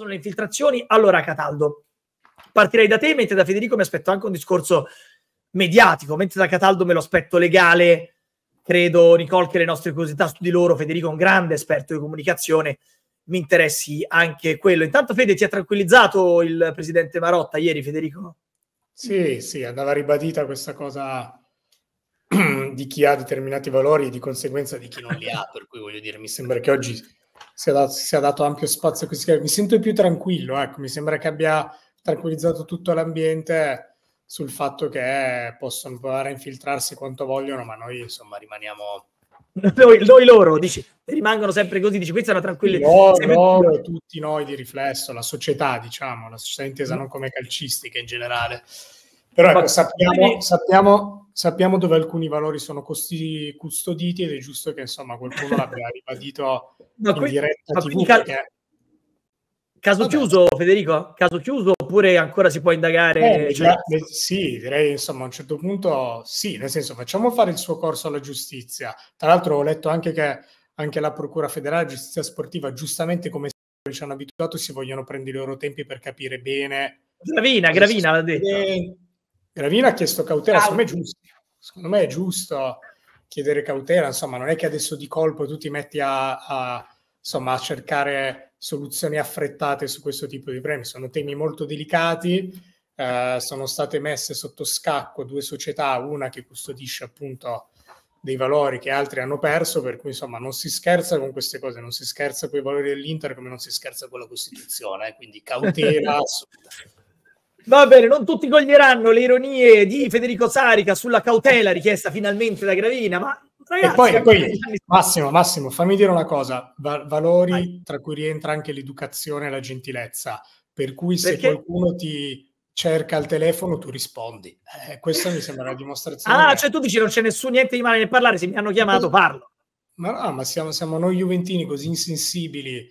sono le infiltrazioni. Allora, Cataldo, partirei da te, mentre da Federico mi aspetto anche un discorso mediatico, mentre da Cataldo me lo aspetto legale. Credo, Nicole, che le nostre curiosità su di loro, Federico è un grande esperto di comunicazione, mi interessi anche quello. Intanto, Fede, ti ha tranquillizzato il presidente Marotta ieri, Federico? Sì, sì, andava ribadita questa cosa di chi ha determinati valori e di conseguenza di chi non li ha, per cui voglio dire, mi sembra che oggi sia dato, sia dato ampio spazio a questi casi. Mi sento più tranquillo, ecco, mi sembra che abbia tranquillizzato tutto l'ambiente sul fatto che possono provare a infiltrarsi quanto vogliono, ma noi insomma rimaniamo... Noi, noi loro, dici, rimangono sempre così, dici, questa è una tranquillità. No, loro, tutti noi di riflesso, la società, diciamo, la società intesa mm. non come calcistica in generale. Però ecco, sappiamo, sappiamo, sappiamo, dove alcuni valori sono custoditi ed è giusto che insomma qualcuno l'abbia ribadito no, in qui, diretta TV. Cal- perché... Caso Vabbè. chiuso, Federico? Caso chiuso oppure ancora si può indagare? Eh, cioè... beh, sì, direi insomma a un certo punto sì, nel senso facciamo fare il suo corso alla giustizia. Tra l'altro ho letto anche che anche la Procura federale giustizia sportiva, giustamente come ci hanno abituato, si vogliono prendere i loro tempi per capire bene. Gravina, Gravina l'ha detto. Gravina ha chiesto cautela, Ciao. secondo me è giusto. Secondo me è giusto chiedere cautela, insomma, non è che adesso di colpo tu ti metti a, a, insomma, a cercare soluzioni affrettate su questo tipo di premi, sono temi molto delicati, eh, sono state messe sotto scacco due società, una che custodisce appunto dei valori che altri hanno perso, per cui insomma non si scherza con queste cose, non si scherza con i valori dell'Inter come non si scherza con la Costituzione, quindi cautela assoluta. Va bene, non tutti coglieranno le ironie di Federico Sarica sulla cautela richiesta finalmente da Gravina, ma Ragazzi, e poi, poi Massimo, Massimo, fammi dire una cosa, va- valori Vai. tra cui rientra anche l'educazione e la gentilezza, per cui se Perché? qualcuno ti cerca al telefono tu rispondi. Eh, questa mi sembra una dimostrazione. Ah, cioè tu dici non c'è nessun niente di male nel parlare, se mi hanno chiamato parlo. Ma no, ma siamo, siamo noi juventini così insensibili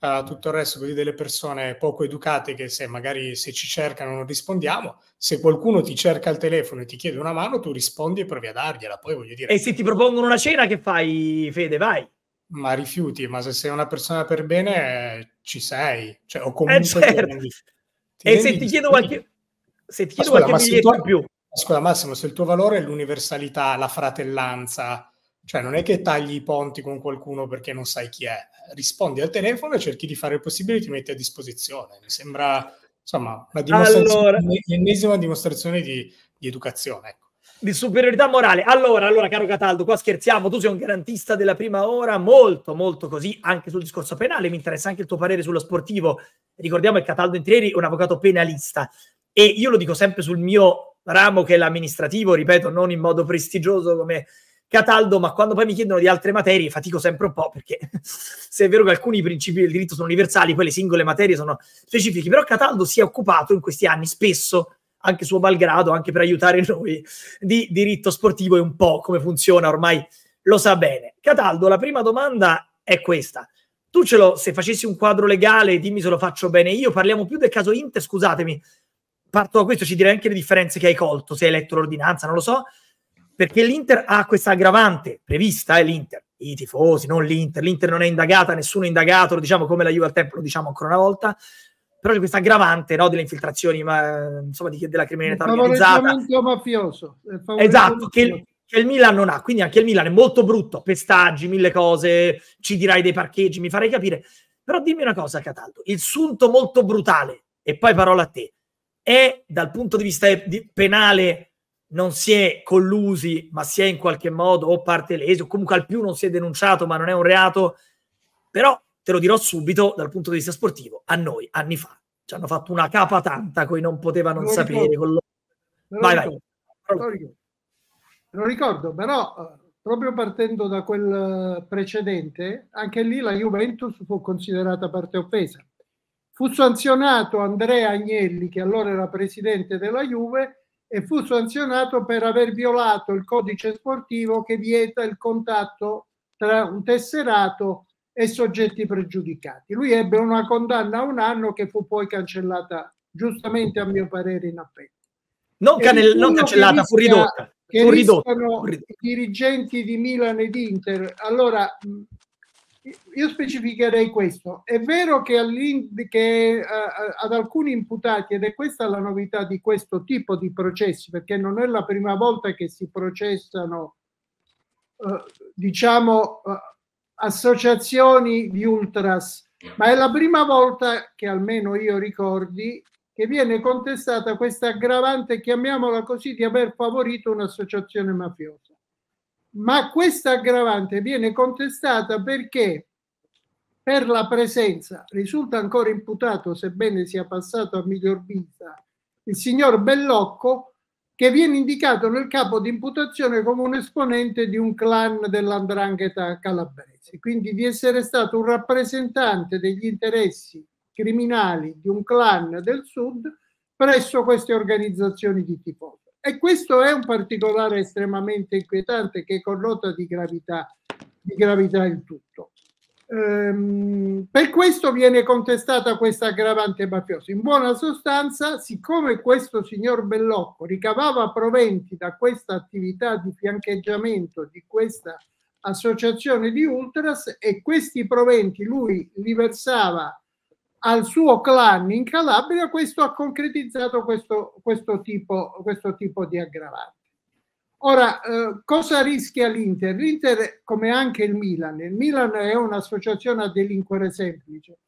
uh, tutto il resto, così delle persone poco educate che se magari se ci cercano non rispondiamo, se qualcuno ti cerca al telefono e ti chiede una mano, tu rispondi e provi a dargliela, poi voglio dire... E se ti propongono una cena che fai, Fede, vai? Ma rifiuti, ma se sei una persona per bene eh, ci sei, cioè, o eh, comunque... Eh certo. rendi, e se ti chiedo qualche... Se ti chiedo scuola, qualche biglietto in più... Scusa Massimo, se il tuo valore è l'universalità, la fratellanza, cioè non è che tagli i ponti con qualcuno perché non sai chi è, rispondi al telefono e cerchi di fare il possibile e ti metti a disposizione. Mi sembra, insomma, una dimostrazione, allora... l'ennesima dimostrazione di, di educazione. Ecco di superiorità morale. Allora, allora, caro Cataldo, qua scherziamo, tu sei un garantista della prima ora, molto, molto così, anche sul discorso penale, mi interessa anche il tuo parere sullo sportivo. Ricordiamo che Cataldo Intrieri è un avvocato penalista e io lo dico sempre sul mio ramo che è l'amministrativo, ripeto, non in modo prestigioso come Cataldo, ma quando poi mi chiedono di altre materie fatico sempre un po' perché se è vero che alcuni principi del diritto sono universali, poi le singole materie sono specifiche, però Cataldo si è occupato in questi anni spesso anche suo malgrado, anche per aiutare noi, di diritto sportivo e un po' come funziona, ormai lo sa bene. Cataldo, la prima domanda è questa. Tu ce lo, se facessi un quadro legale, dimmi se lo faccio bene io, parliamo più del caso Inter, scusatemi, parto da questo, ci direi anche le differenze che hai colto, se hai letto l'ordinanza, non lo so, perché l'Inter ha questa aggravante prevista, è eh, l'Inter, i tifosi, non l'Inter, l'Inter non è indagata, nessuno è indagato, lo diciamo come la Juve al tempo, lo diciamo ancora una volta, però c'è questa aggravante no, delle infiltrazioni, ma, eh, insomma, di, della criminalità il organizzata. mafioso. Il esatto, che il, che il, Milan non ha, quindi anche il Milan è molto brutto, pestaggi, mille cose, ci dirai dei parcheggi, mi farei capire. Però dimmi una cosa, Cataldo, il sunto molto brutale, e poi parola a te, è dal punto di vista penale non si è collusi, ma si è in qualche modo o parte lesa, o comunque al più non si è denunciato, ma non è un reato, però te lo dirò subito dal punto di vista sportivo, a noi anni fa ci hanno fatto una capa tanta, coi non poteva non, non sapere. Con lo... Vai, ricordo, vai. Non ricordo, però eh, proprio partendo da quel eh, precedente, anche lì la Juventus fu considerata parte offesa. Fu sanzionato Andrea Agnelli, che allora era presidente della Juve, e fu sanzionato per aver violato il codice sportivo che vieta il contatto tra un tesserato e soggetti pregiudicati. Lui ebbe una condanna a un anno che fu poi cancellata, giustamente a mio parere, in appello. Non, canel- non cancellata, fu ridotta. Che fu ridotta, fu ridotta. i dirigenti di Milan ed Inter. Allora, io specificherei questo. È vero che, che uh, ad alcuni imputati, ed è questa la novità di questo tipo di processi, perché non è la prima volta che si processano, uh, diciamo, uh, associazioni di ultras, ma è la prima volta che almeno io ricordi che viene contestata questa aggravante, chiamiamola così, di aver favorito un'associazione mafiosa ma questa aggravante viene contestata perché per la presenza risulta ancora imputato, sebbene sia passato a miglior vita, il signor Bellocco, che viene indicato nel capo di imputazione come un esponente di un clan dell'andrangheta calabrese, quindi di essere stato un rappresentante degli interessi criminali di un clan del sud presso queste organizzazioni di tifosi. E questo è un particolare estremamente inquietante che connota di gravità, di gravità il tutto. Ehm, per questo viene contestata questa aggravante mafiosa. In buona sostanza, siccome questo signor Bellocco ricavava proventi da questa attività di fiancheggiamento di questa associazione di ultras e questi proventi lui li versava al suo clan in Calabria, questo ha concretizzato questo, questo, tipo, questo tipo, di aggravante. Ora, eh, cosa rischia l'Inter? L'Inter, come anche il Milan, il Milan è un'associazione a delinquere semplice.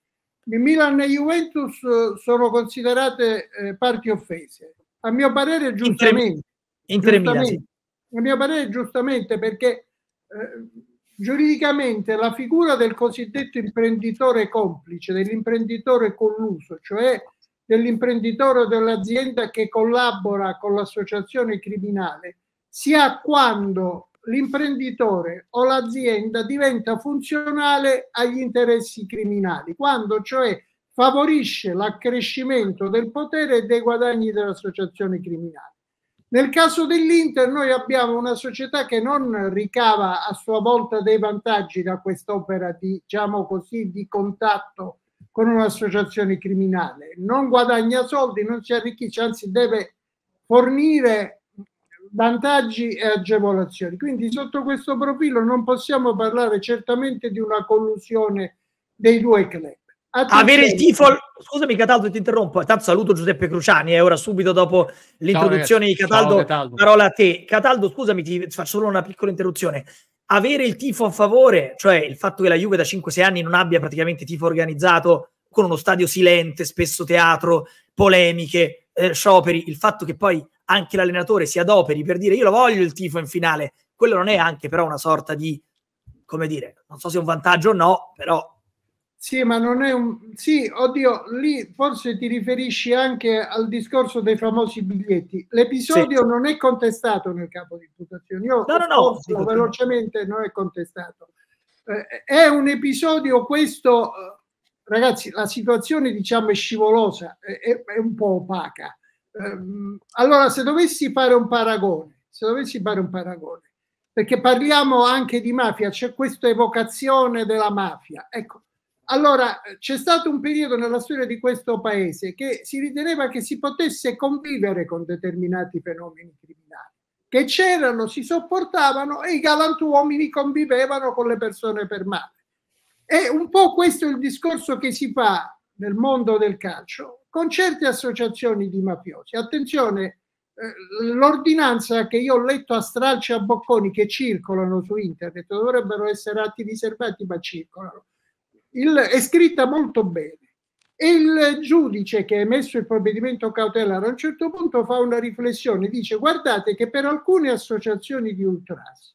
Il Milan e Juventus eh, sono considerate eh, parti offese. A mio parere, giustamente. in tre giustamente, Milan, sì. A mio parere, giustamente, perché eh, Giuridicamente la figura del cosiddetto imprenditore complice, dell'imprenditore colluso, cioè dell'imprenditore o dell'azienda che collabora con l'associazione criminale, si ha quando l'imprenditore o l'azienda diventa funzionale agli interessi criminali, quando cioè favorisce l'accrescimento del potere e dei guadagni dell'associazione criminale. Nel caso dell'Inter noi abbiamo una società che non ricava a sua volta dei vantaggi da quest'opera di, diciamo così, di contatto con un'associazione criminale, non guadagna soldi, non si arricchisce, anzi deve fornire vantaggi e agevolazioni. Quindi sotto questo profilo non possiamo parlare certamente di una collusione dei due club avere il tifo. Scusami, Cataldo, ti interrompo. Tanto saluto Giuseppe Cruciani. eh, ora, subito dopo l'introduzione di Cataldo, Cataldo, parola a te. Cataldo, scusami, ti faccio solo una piccola interruzione. Avere il tifo a favore, cioè il fatto che la Juve da 5-6 anni non abbia praticamente tifo organizzato con uno stadio silente, spesso teatro, polemiche, eh, scioperi, il fatto che poi anche l'allenatore si adoperi per dire io lo voglio il tifo in finale, quello non è anche però una sorta di, come dire, non so se è un vantaggio o no, però sì, ma non è un... Sì, oddio, lì forse ti riferisci anche al discorso dei famosi biglietti. L'episodio sì. non è contestato nel capo di imputazione. Io no, no, no, sì, velocemente non è contestato. Eh, è un episodio questo... Eh, ragazzi, la situazione diciamo è scivolosa, è, è un po' opaca. Eh, allora, se dovessi fare un paragone, se dovessi fare un paragone, perché parliamo anche di mafia, c'è questa evocazione della mafia. Ecco, allora, c'è stato un periodo nella storia di questo paese che si riteneva che si potesse convivere con determinati fenomeni criminali, che c'erano, si sopportavano e i galantuomini convivevano con le persone per male. È un po' questo il discorso che si fa nel mondo del calcio con certe associazioni di mafiosi. Attenzione, eh, l'ordinanza che io ho letto a stralci a bocconi che circolano su internet dovrebbero essere atti riservati, ma circolano il, è scritta molto bene. E il giudice che ha emesso il provvedimento cautelare a un certo punto fa una riflessione, dice guardate che per alcune associazioni di ultras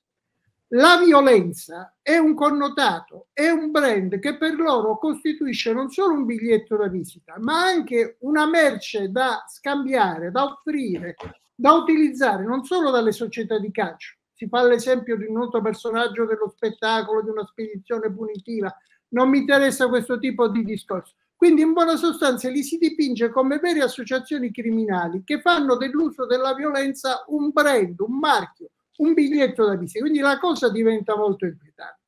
la violenza è un connotato, è un brand che per loro costituisce non solo un biglietto da visita, ma anche una merce da scambiare, da offrire, da utilizzare non solo dalle società di calcio. Si fa l'esempio di un noto personaggio dello spettacolo, di una spedizione punitiva, non mi interessa questo tipo di discorso. Quindi in buona sostanza li si dipinge come vere associazioni criminali che fanno dell'uso della violenza un brand, un marchio, un biglietto da visita. Quindi la cosa diventa molto inquietante.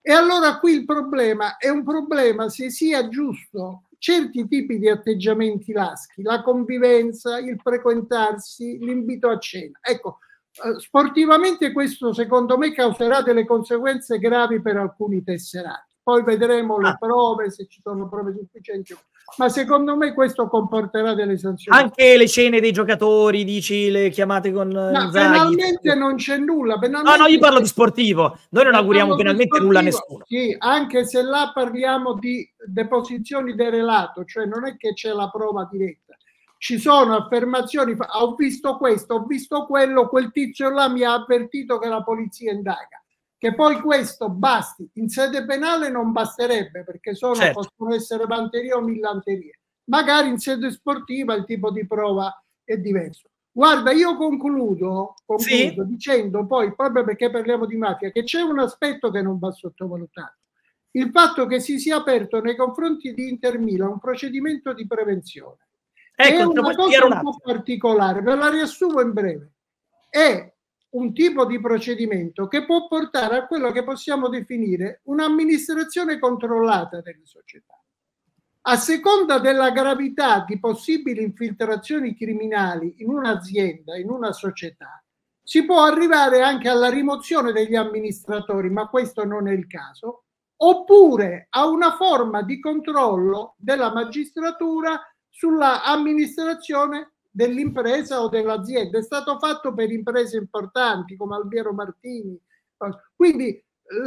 E allora qui il problema è un problema se sia giusto certi tipi di atteggiamenti laschi, la convivenza, il frequentarsi, l'invito a cena. Ecco, eh, sportivamente questo secondo me causerà delle conseguenze gravi per alcuni tesserati poi vedremo le ah. prove, se ci sono prove sufficienti. Ma secondo me questo comporterà delle sanzioni. Anche le cene dei giocatori, dici, le chiamate con eh, no, Penalmente non c'è nulla. No, no, io parlo di sportivo. Noi non auguriamo penalmente nulla a nessuno. Sì, anche se là parliamo di deposizioni del relato, cioè non è che c'è la prova diretta. Ci sono affermazioni, ho visto questo, ho visto quello, quel tizio là mi ha avvertito che la polizia indaga che poi questo basti, in sede penale non basterebbe perché sono, certo. possono essere panterie o millanterie. Magari in sede sportiva il tipo di prova è diverso. Guarda, io concludo, concludo sì. dicendo poi, proprio perché parliamo di mafia, che c'è un aspetto che non va sottovalutato. Il fatto che si sia aperto nei confronti di Inter Milan un procedimento di prevenzione. Ecco, è una cosa un, po' particolare, ve la riassumo in breve. È un tipo di procedimento che può portare a quello che possiamo definire un'amministrazione controllata delle società. A seconda della gravità di possibili infiltrazioni criminali in un'azienda, in una società, si può arrivare anche alla rimozione degli amministratori, ma questo non è il caso, oppure a una forma di controllo della magistratura sulla amministrazione dell'impresa o dell'azienda, è stato fatto per imprese importanti come Alviero Martini. Quindi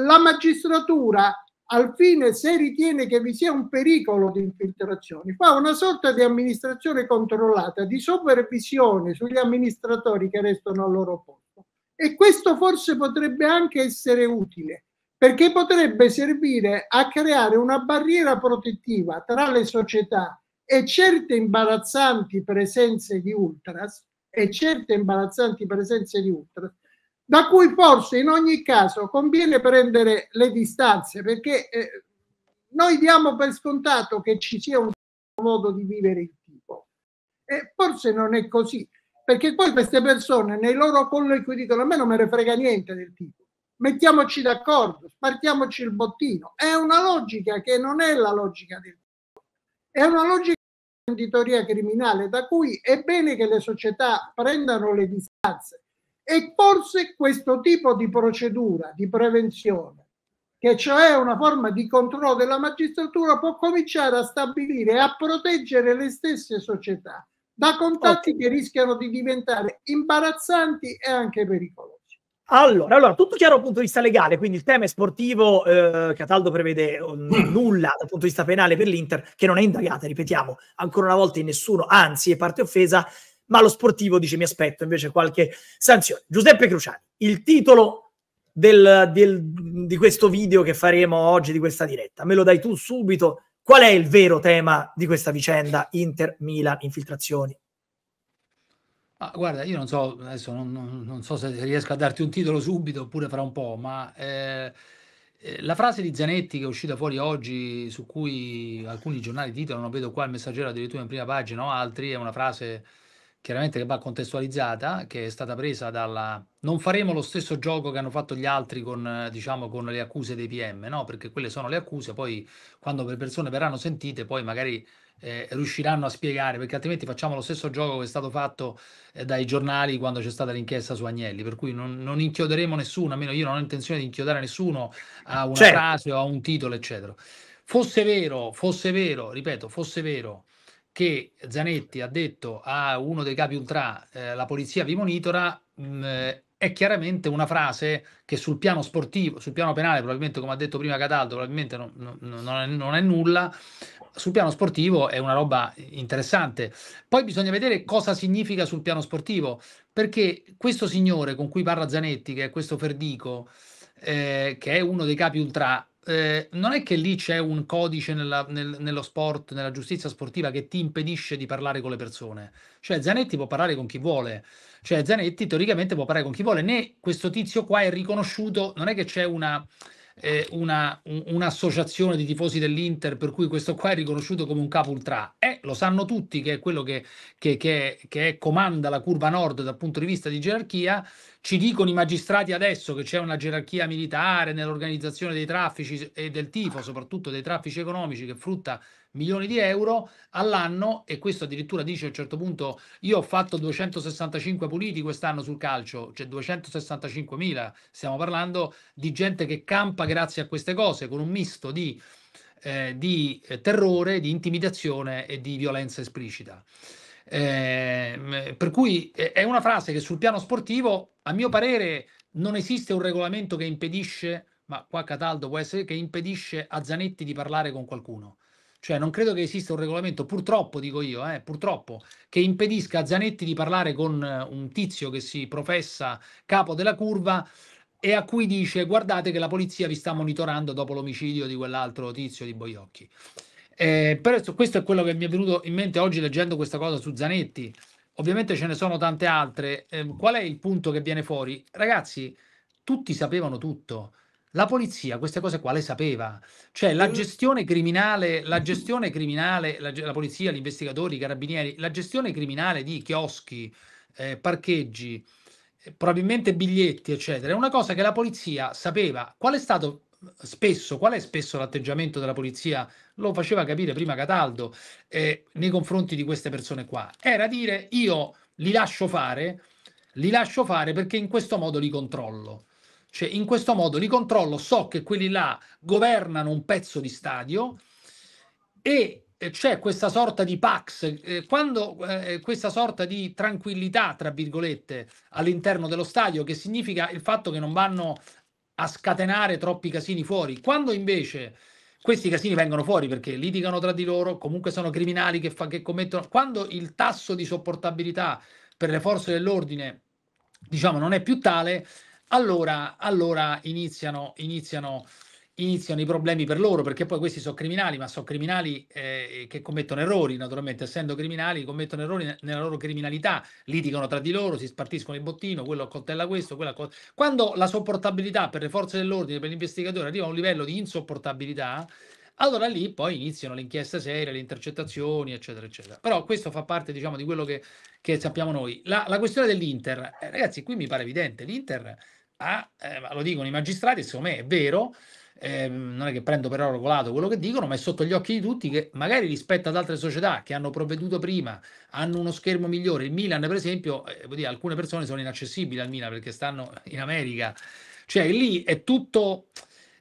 la magistratura, al fine, se ritiene che vi sia un pericolo di infiltrazioni, fa una sorta di amministrazione controllata, di supervisione sugli amministratori che restano al loro posto. E questo forse potrebbe anche essere utile perché potrebbe servire a creare una barriera protettiva tra le società e certe imbarazzanti presenze di ultras, e certe imbarazzanti presenze di ultras, da cui forse in ogni caso conviene prendere le distanze, perché eh, noi diamo per scontato che ci sia un modo di vivere il tipo. E forse non è così, perché poi queste persone nei loro colloqui dicono a me non me ne frega niente del tipo, mettiamoci d'accordo, spartiamoci il bottino. È una logica che non è la logica del è una logica di editoria criminale da cui è bene che le società prendano le distanze e forse questo tipo di procedura di prevenzione, che cioè una forma di controllo della magistratura, può cominciare a stabilire e a proteggere le stesse società da contatti okay. che rischiano di diventare imbarazzanti e anche pericolosi. Allora, allora, tutto chiaro dal punto di vista legale, quindi il tema è sportivo, eh, Cataldo prevede eh, n- mm. nulla dal punto di vista penale per l'Inter, che non è indagata, ripetiamo, ancora una volta in nessuno, anzi è parte offesa, ma lo sportivo dice mi aspetto invece qualche sanzione. Giuseppe Cruciani, il titolo del, del, di questo video che faremo oggi, di questa diretta, me lo dai tu subito, qual è il vero tema di questa vicenda Inter-Milan, infiltrazioni? Ah, guarda, io non so, adesso non, non- non so se riesco a darti un titolo subito oppure fra un po', ma eh, eh, la frase di Zanetti che è uscita fuori oggi, su cui alcuni giornali titolano, vedo qua il Messaggero addirittura in prima pagina, o altri, è una frase chiaramente che va contestualizzata, che è stata presa dalla... Non faremo lo stesso gioco che hanno fatto gli altri con, diciamo, con le accuse dei PM, no? Perché quelle sono le accuse, poi quando le persone verranno sentite, poi magari eh, riusciranno a spiegare, perché altrimenti facciamo lo stesso gioco che è stato fatto eh, dai giornali quando c'è stata l'inchiesta su Agnelli, per cui non, non, inchioderemo nessuno, almeno io non ho intenzione di inchiodare nessuno a una certo. frase o a un titolo, eccetera. Fosse vero, fosse vero, ripeto, fosse vero che Zanetti ha detto a uno dei capi ultra eh, la polizia vi monitora mh, mm, eh, è chiaramente una frase che sul piano sportivo, sul piano penale probabilmente come ha detto prima Cataldo probabilmente non, non, è, non è nulla, sul piano sportivo è una roba interessante. Poi bisogna vedere cosa significa sul piano sportivo, perché questo signore con cui parla Zanetti, che è questo Ferdico, eh, che è uno dei capi ultra, eh, non è che lì c'è un codice nella, nel, nello sport, nella giustizia sportiva che ti impedisce di parlare con le persone. Cioè Zanetti può parlare con chi vuole, cioè Zanetti teoricamente può parlare con chi vuole, né questo tizio qua è riconosciuto, non è che c'è una eh, una, un, un'associazione di tifosi dell'Inter per cui questo qua è riconosciuto come un capo ultra. Eh, lo sanno tutti che è quello che, che, che, che comanda la curva nord dal punto di vista di gerarchia. Ci dicono i magistrati adesso che c'è una gerarchia militare nell'organizzazione dei traffici e del tifo, soprattutto dei traffici economici, che frutta milioni di euro all'anno e questo addirittura dice a un certo punto io ho fatto 265 puliti quest'anno sul calcio, cioè 265 mila, stiamo parlando di gente che campa grazie a queste cose con un misto di, eh, di eh, terrore, di intimidazione e di violenza esplicita. Eh, per cui eh, è una frase che sul piano sportivo, a mio parere, non esiste un regolamento che impedisce, ma qua Cataldo può essere, che impedisce a Zanetti di parlare con qualcuno. Cioè, non credo che esista un regolamento, purtroppo dico io, eh, purtroppo, che impedisca a Zanetti di parlare con eh, un tizio che si professa capo della curva e a cui dice guardate che la polizia vi sta monitorando dopo l'omicidio di quell'altro tizio di Boiocchi. Eh, però questo è quello che mi è venuto in mente oggi leggendo questa cosa su Zanetti. Ovviamente ce ne sono tante altre. Eh, qual è il punto che viene fuori? Ragazzi, tutti sapevano tutto. La polizia queste cose qua le sapeva, cioè la ehm. gestione criminale, la gestione criminale, la, la polizia, gli investigatori, i carabinieri, la gestione criminale di chioschi, eh, parcheggi, eh, probabilmente biglietti, eccetera, è una cosa che la polizia sapeva. Qual è stato spesso, qual è spesso l'atteggiamento della polizia? Lo faceva capire prima Cataldo eh, nei confronti di queste persone qua. Era dire io li lascio fare, li lascio fare perché in questo modo li controllo. Cioè, in questo modo li controllo, so che quelli là governano un pezzo di stadio e eh, c'è questa sorta di pax, eh, quando eh, questa sorta di tranquillità, tra virgolette, all'interno dello stadio, che significa il fatto che non vanno a scatenare troppi casini fuori, quando invece questi casini vengono fuori perché litigano tra di loro, comunque sono criminali che, fa, che commettono, quando il tasso di sopportabilità per le forze dell'ordine, diciamo, non è più tale, allora, allora iniziano, iniziano, iniziano, i problemi per loro, perché poi questi sono criminali, ma sono criminali eh, che commettono errori, naturalmente, essendo criminali, commettono errori nella loro criminalità, litigano tra di loro, si spartiscono il bottino, quello accoltella questo, quello accoltella... Quando la sopportabilità per le forze dell'ordine, per l'investigatore, arriva a un livello di insopportabilità, allora lì poi iniziano le inchieste serie, le intercettazioni, eccetera, eccetera. Però questo fa parte, diciamo, di quello che, che sappiamo noi. La, la questione dell'Inter, eh, ragazzi, qui mi pare evidente, l'Inter a, eh, lo dicono i magistrati, secondo me è vero, eh, non è che prendo per oro colato quello che dicono, ma è sotto gli occhi di tutti che magari rispetto ad altre società che hanno provveduto prima, hanno uno schermo migliore, il Milan per esempio, eh, dire, alcune persone sono inaccessibili al Milan perché stanno in America, cioè lì è tutto,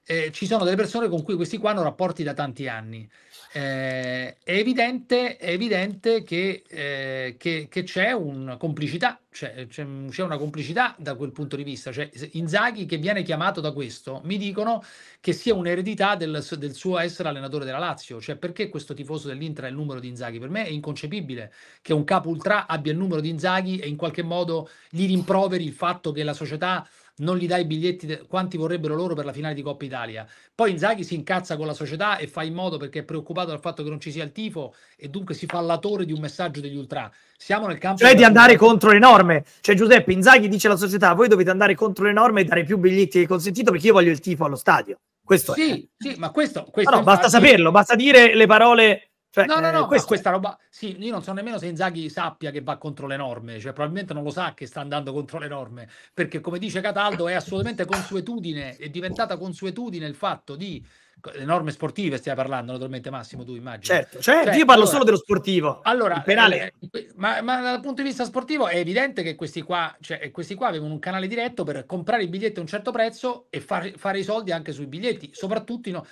eh, ci sono delle persone con cui questi qua hanno rapporti da tanti anni eh, è, evidente, è evidente che, eh, che, che c'è una complicità, cioè, c'è, c'è, una complicità da quel punto di vista. Cioè, Inzaghi che viene chiamato da questo, mi dicono che sia un'eredità del, del suo essere allenatore della Lazio. Cioè, perché questo tifoso dell'Intra ha il numero di Inzaghi? Per me è inconcepibile che un capo ultra abbia il numero di Inzaghi e in qualche modo gli rimproveri il fatto che la società non gli dai i biglietti de- quanti vorrebbero loro per la finale di Coppa Italia. Poi Inzaghi si incazza con la società e fa in modo perché è preoccupato dal fatto che non ci sia il tifo e dunque si fa l'autore di un messaggio degli ultra. Siamo nel campo... Cioè di andare contro le norme. Cioè Giuseppe Inzaghi dice alla società voi dovete andare contro le norme e dare più biglietti che consentito perché io voglio il tifo allo stadio. Questo sì, è. sì, ma questo, questo no, no, infatti... basta saperlo, basta dire le parole cioè, no, no, eh, no, questo... questa roba, sì, io non so nemmeno se Inzaghi sappia che va contro le norme, cioè probabilmente non lo sa che sta andando contro le norme, perché come dice Cataldo è assolutamente consuetudine, è diventata consuetudine il fatto di le norme sportive stiamo parlando naturalmente Massimo tu immagini certo, certo cioè, io parlo allora, solo dello sportivo allora penale. Eh, eh ma, ma, dal punto di vista sportivo è evidente che questi qua, cioè, eh, questi qua avevano un canale diretto per comprare i biglietti a un certo prezzo e far, fare i soldi anche sui biglietti soprattutto in,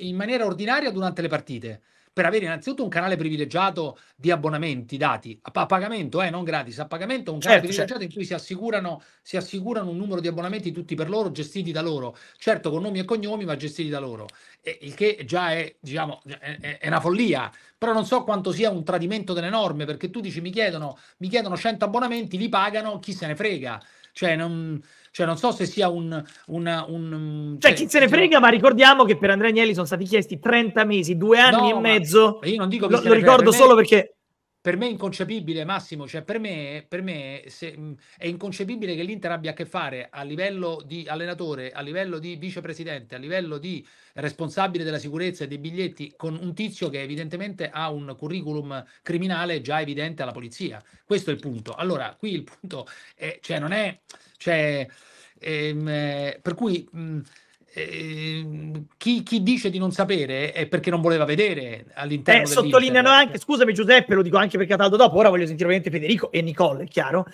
in maniera ordinaria durante le partite per avere innanzitutto un canale privilegiato di abbonamenti dati a, a pagamento, eh, non gratis, a pagamento, un canale certo, privilegiato certo. in cui si assicurano, si assicurano, un numero di abbonamenti tutti per loro, gestiti da loro, certo con nomi e cognomi, ma gestiti da loro, e, il che già è, diciamo, è, è, una follia, però non so quanto sia un tradimento delle norme, perché tu dici mi chiedono, mi chiedono 100 abbonamenti, li pagano, chi se ne frega, cioè non... Cioè, non so se sia un... Una, un mm, cioè, cioè, chi se ne frega, ma ricordiamo che per Andrea Agnelli sono stati chiesti 30 mesi, due anni no, e mezzo. Io non dico che lo, lo ricordo per solo me... perché per me è inconcepibile, Massimo, cioè per me, per me se, mh, mm, è inconcepibile che l'Inter abbia a che fare a livello di allenatore, a livello di vicepresidente, a livello di responsabile della sicurezza e dei biglietti con un tizio che evidentemente ha un curriculum criminale già evidente alla polizia. Questo è il punto. Allora, qui il punto è, cioè non è... Cioè, ehm, eh, per cui... Mh, ehm, chi, chi, dice di non sapere è perché non voleva vedere all'interno eh, sottolineano anche, scusami Giuseppe, lo dico anche perché cataldo dopo, ora voglio sentire ovviamente Federico e Nicole, è chiaro,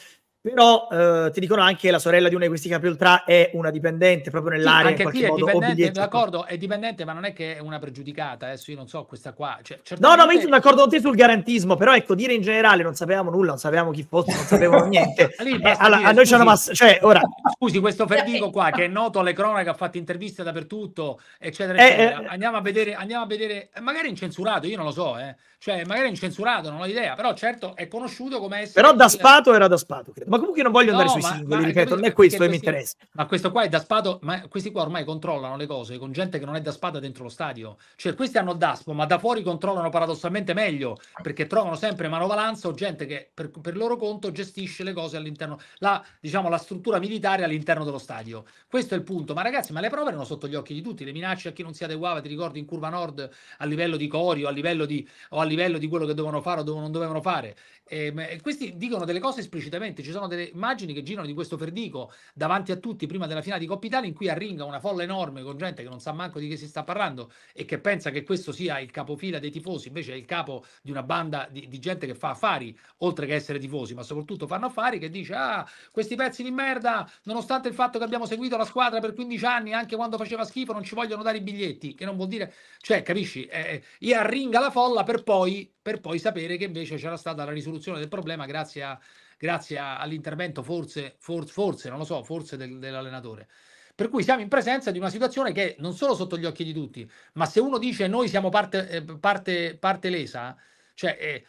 però eh, ti dicono anche che la sorella di uno di questi capi ultra è una dipendente proprio nell'area. Sì, anche qui modo, è dipendente, d'accordo, è dipendente, ma non è che è una pregiudicata. Adesso eh, io non so questa qua. Cioè, No, no, ma io sono d'accordo con te sul garantismo, però ecco, dire in generale non sapevamo nulla, non sapevamo chi fosse, non sapevamo niente. Lì, eh, alla, dire, a noi c'è una massa... Cioè, ora... Scusi, questo eh, Ferdico eh, qua che è noto alle cronache, ha fatto interviste dappertutto, eccetera, eccetera. Eh, andiamo, a vedere, andiamo a vedere, magari incensurato, io non lo so, eh. Cioè, magari incensurato, non ho idea, però certo è conosciuto come essere... Però da spato era da spato, credo. Ma comunque non voglio andare no, sui ma, singoli, ma, ripeto, non è questo che mi interessa. Ma questo qua è da spado, ma questi qua ormai controllano le cose con gente che non è da spada dentro lo stadio. Cioè, questi hanno il daspo, ma da fuori controllano paradossalmente meglio, perché trovano sempre manovalanza o gente che per, per loro conto gestisce le cose all'interno, la, diciamo, la struttura militare all'interno dello stadio. Questo è il punto. Ma ragazzi, ma le prove erano sotto gli occhi di tutti, le minacce a chi non si adeguava, ti ricordi, in Curva Nord, a livello di Corio, a livello di, o a livello di quello che dovevano fare o dove non dovevano fare. Ehm, e, questi dicono delle cose esplicitamente, ci sono sono delle immagini che girano di questo Ferdico davanti a tutti prima della finale di Coppa Italia in cui arringa una folla enorme con gente che non sa manco di che si sta parlando e che pensa che questo sia il capofila dei tifosi, invece è il capo di una banda di, di gente che fa affari, oltre che essere tifosi, ma soprattutto fanno affari, che dice ah, questi pezzi di merda, nonostante il fatto che abbiamo seguito la squadra per 15 anni, anche quando faceva schifo, non ci vogliono dare i biglietti, che non vuol dire, cioè, capisci, eh, e arringa la folla per poi, per poi sapere che invece c'era stata la risoluzione del problema grazie a grazie all'intervento forse, for, forse, non lo so, forse del, dell'allenatore. Per cui siamo in presenza di una situazione che non solo sotto gli occhi di tutti, ma se uno dice noi siamo parte, eh, parte, parte lesa, cioè... Eh,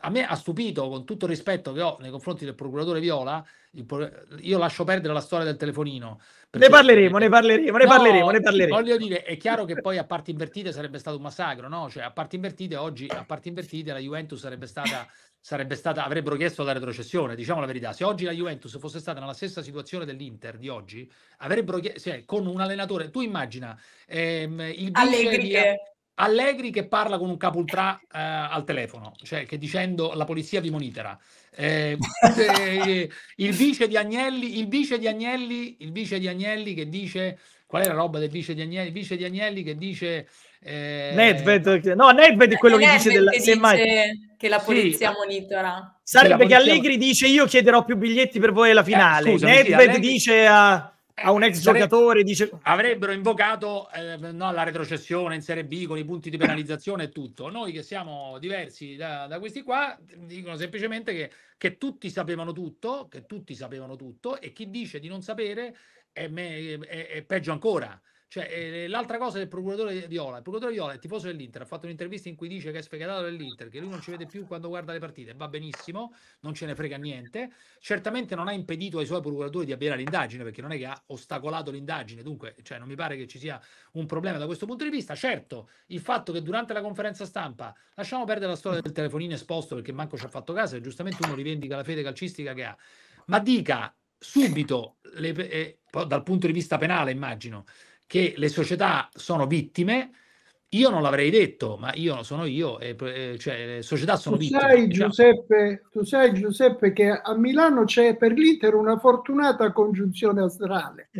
a me ha stupito, con tutto il rispetto che ho nei confronti del procuratore Viola, il, io lascio perdere la storia del telefonino. Perché, ne parleremo, ne parleremo, ne no, parleremo, ne parleremo. Voglio dire, è chiaro che poi a parti invertite sarebbe stato un massacro, no? Cioè a parti invertite oggi, a parti invertite la Juventus sarebbe stata, sarebbe stata, avrebbero chiesto la retrocessione, diciamo la verità. Se oggi la Juventus fosse stata nella stessa situazione dell'Inter di oggi, avrebbero chiesto, cioè, con un allenatore, tu immagina, ehm, il Allegri che... Allegri che parla con un capultrà eh, al telefono, cioè che dicendo la polizia vi monitora. Eh, eh, eh, il, vice di Agnelli, il vice di Agnelli, il vice di Agnelli che dice qual è la roba del vice di Agnelli? Il vice di Agnelli che dice eh, Nedved, no, Nedved è quello che dice, della, che, dice mai... che la polizia sì, monitora. Sarebbe che, polizia... che Allegri dice io chiederò più biglietti per voi alla eh, finale. Eh, scusa, Nedved sì, Allegri... dice a a un ex giocatore dice... avrebbero invocato eh, no, la retrocessione in Serie B con i punti di penalizzazione e tutto. Noi che siamo diversi da, da questi qua dicono semplicemente che, che, tutti sapevano tutto, che tutti sapevano tutto e chi dice di non sapere è, me, è, è peggio ancora cioè, eh, l'altra cosa del procuratore Viola, il procuratore Viola è tifoso dell'Inter, ha fatto un'intervista in cui dice che è sfegatato dell'Inter, che lui non ci vede più quando guarda le partite, va benissimo, non ce ne frega niente, certamente non ha impedito ai suoi procuratori di avviare l'indagine perché non è che ha ostacolato l'indagine, dunque cioè, non mi pare che ci sia un problema da questo punto di vista, certo il fatto che durante la conferenza stampa, lasciamo perdere la storia del telefonino esposto perché manco ci ha fatto caso e giustamente uno rivendica la fede calcistica che ha, ma dica subito, le, eh, dal punto di vista penale immagino, che le società sono vittime. Io non l'avrei detto, ma io sono io, e, eh, cioè le società sono tu vittime. Sai, diciamo. Giuseppe, tu sai Giuseppe che a Milano c'è per l'Inter una fortunata congiunzione astrale,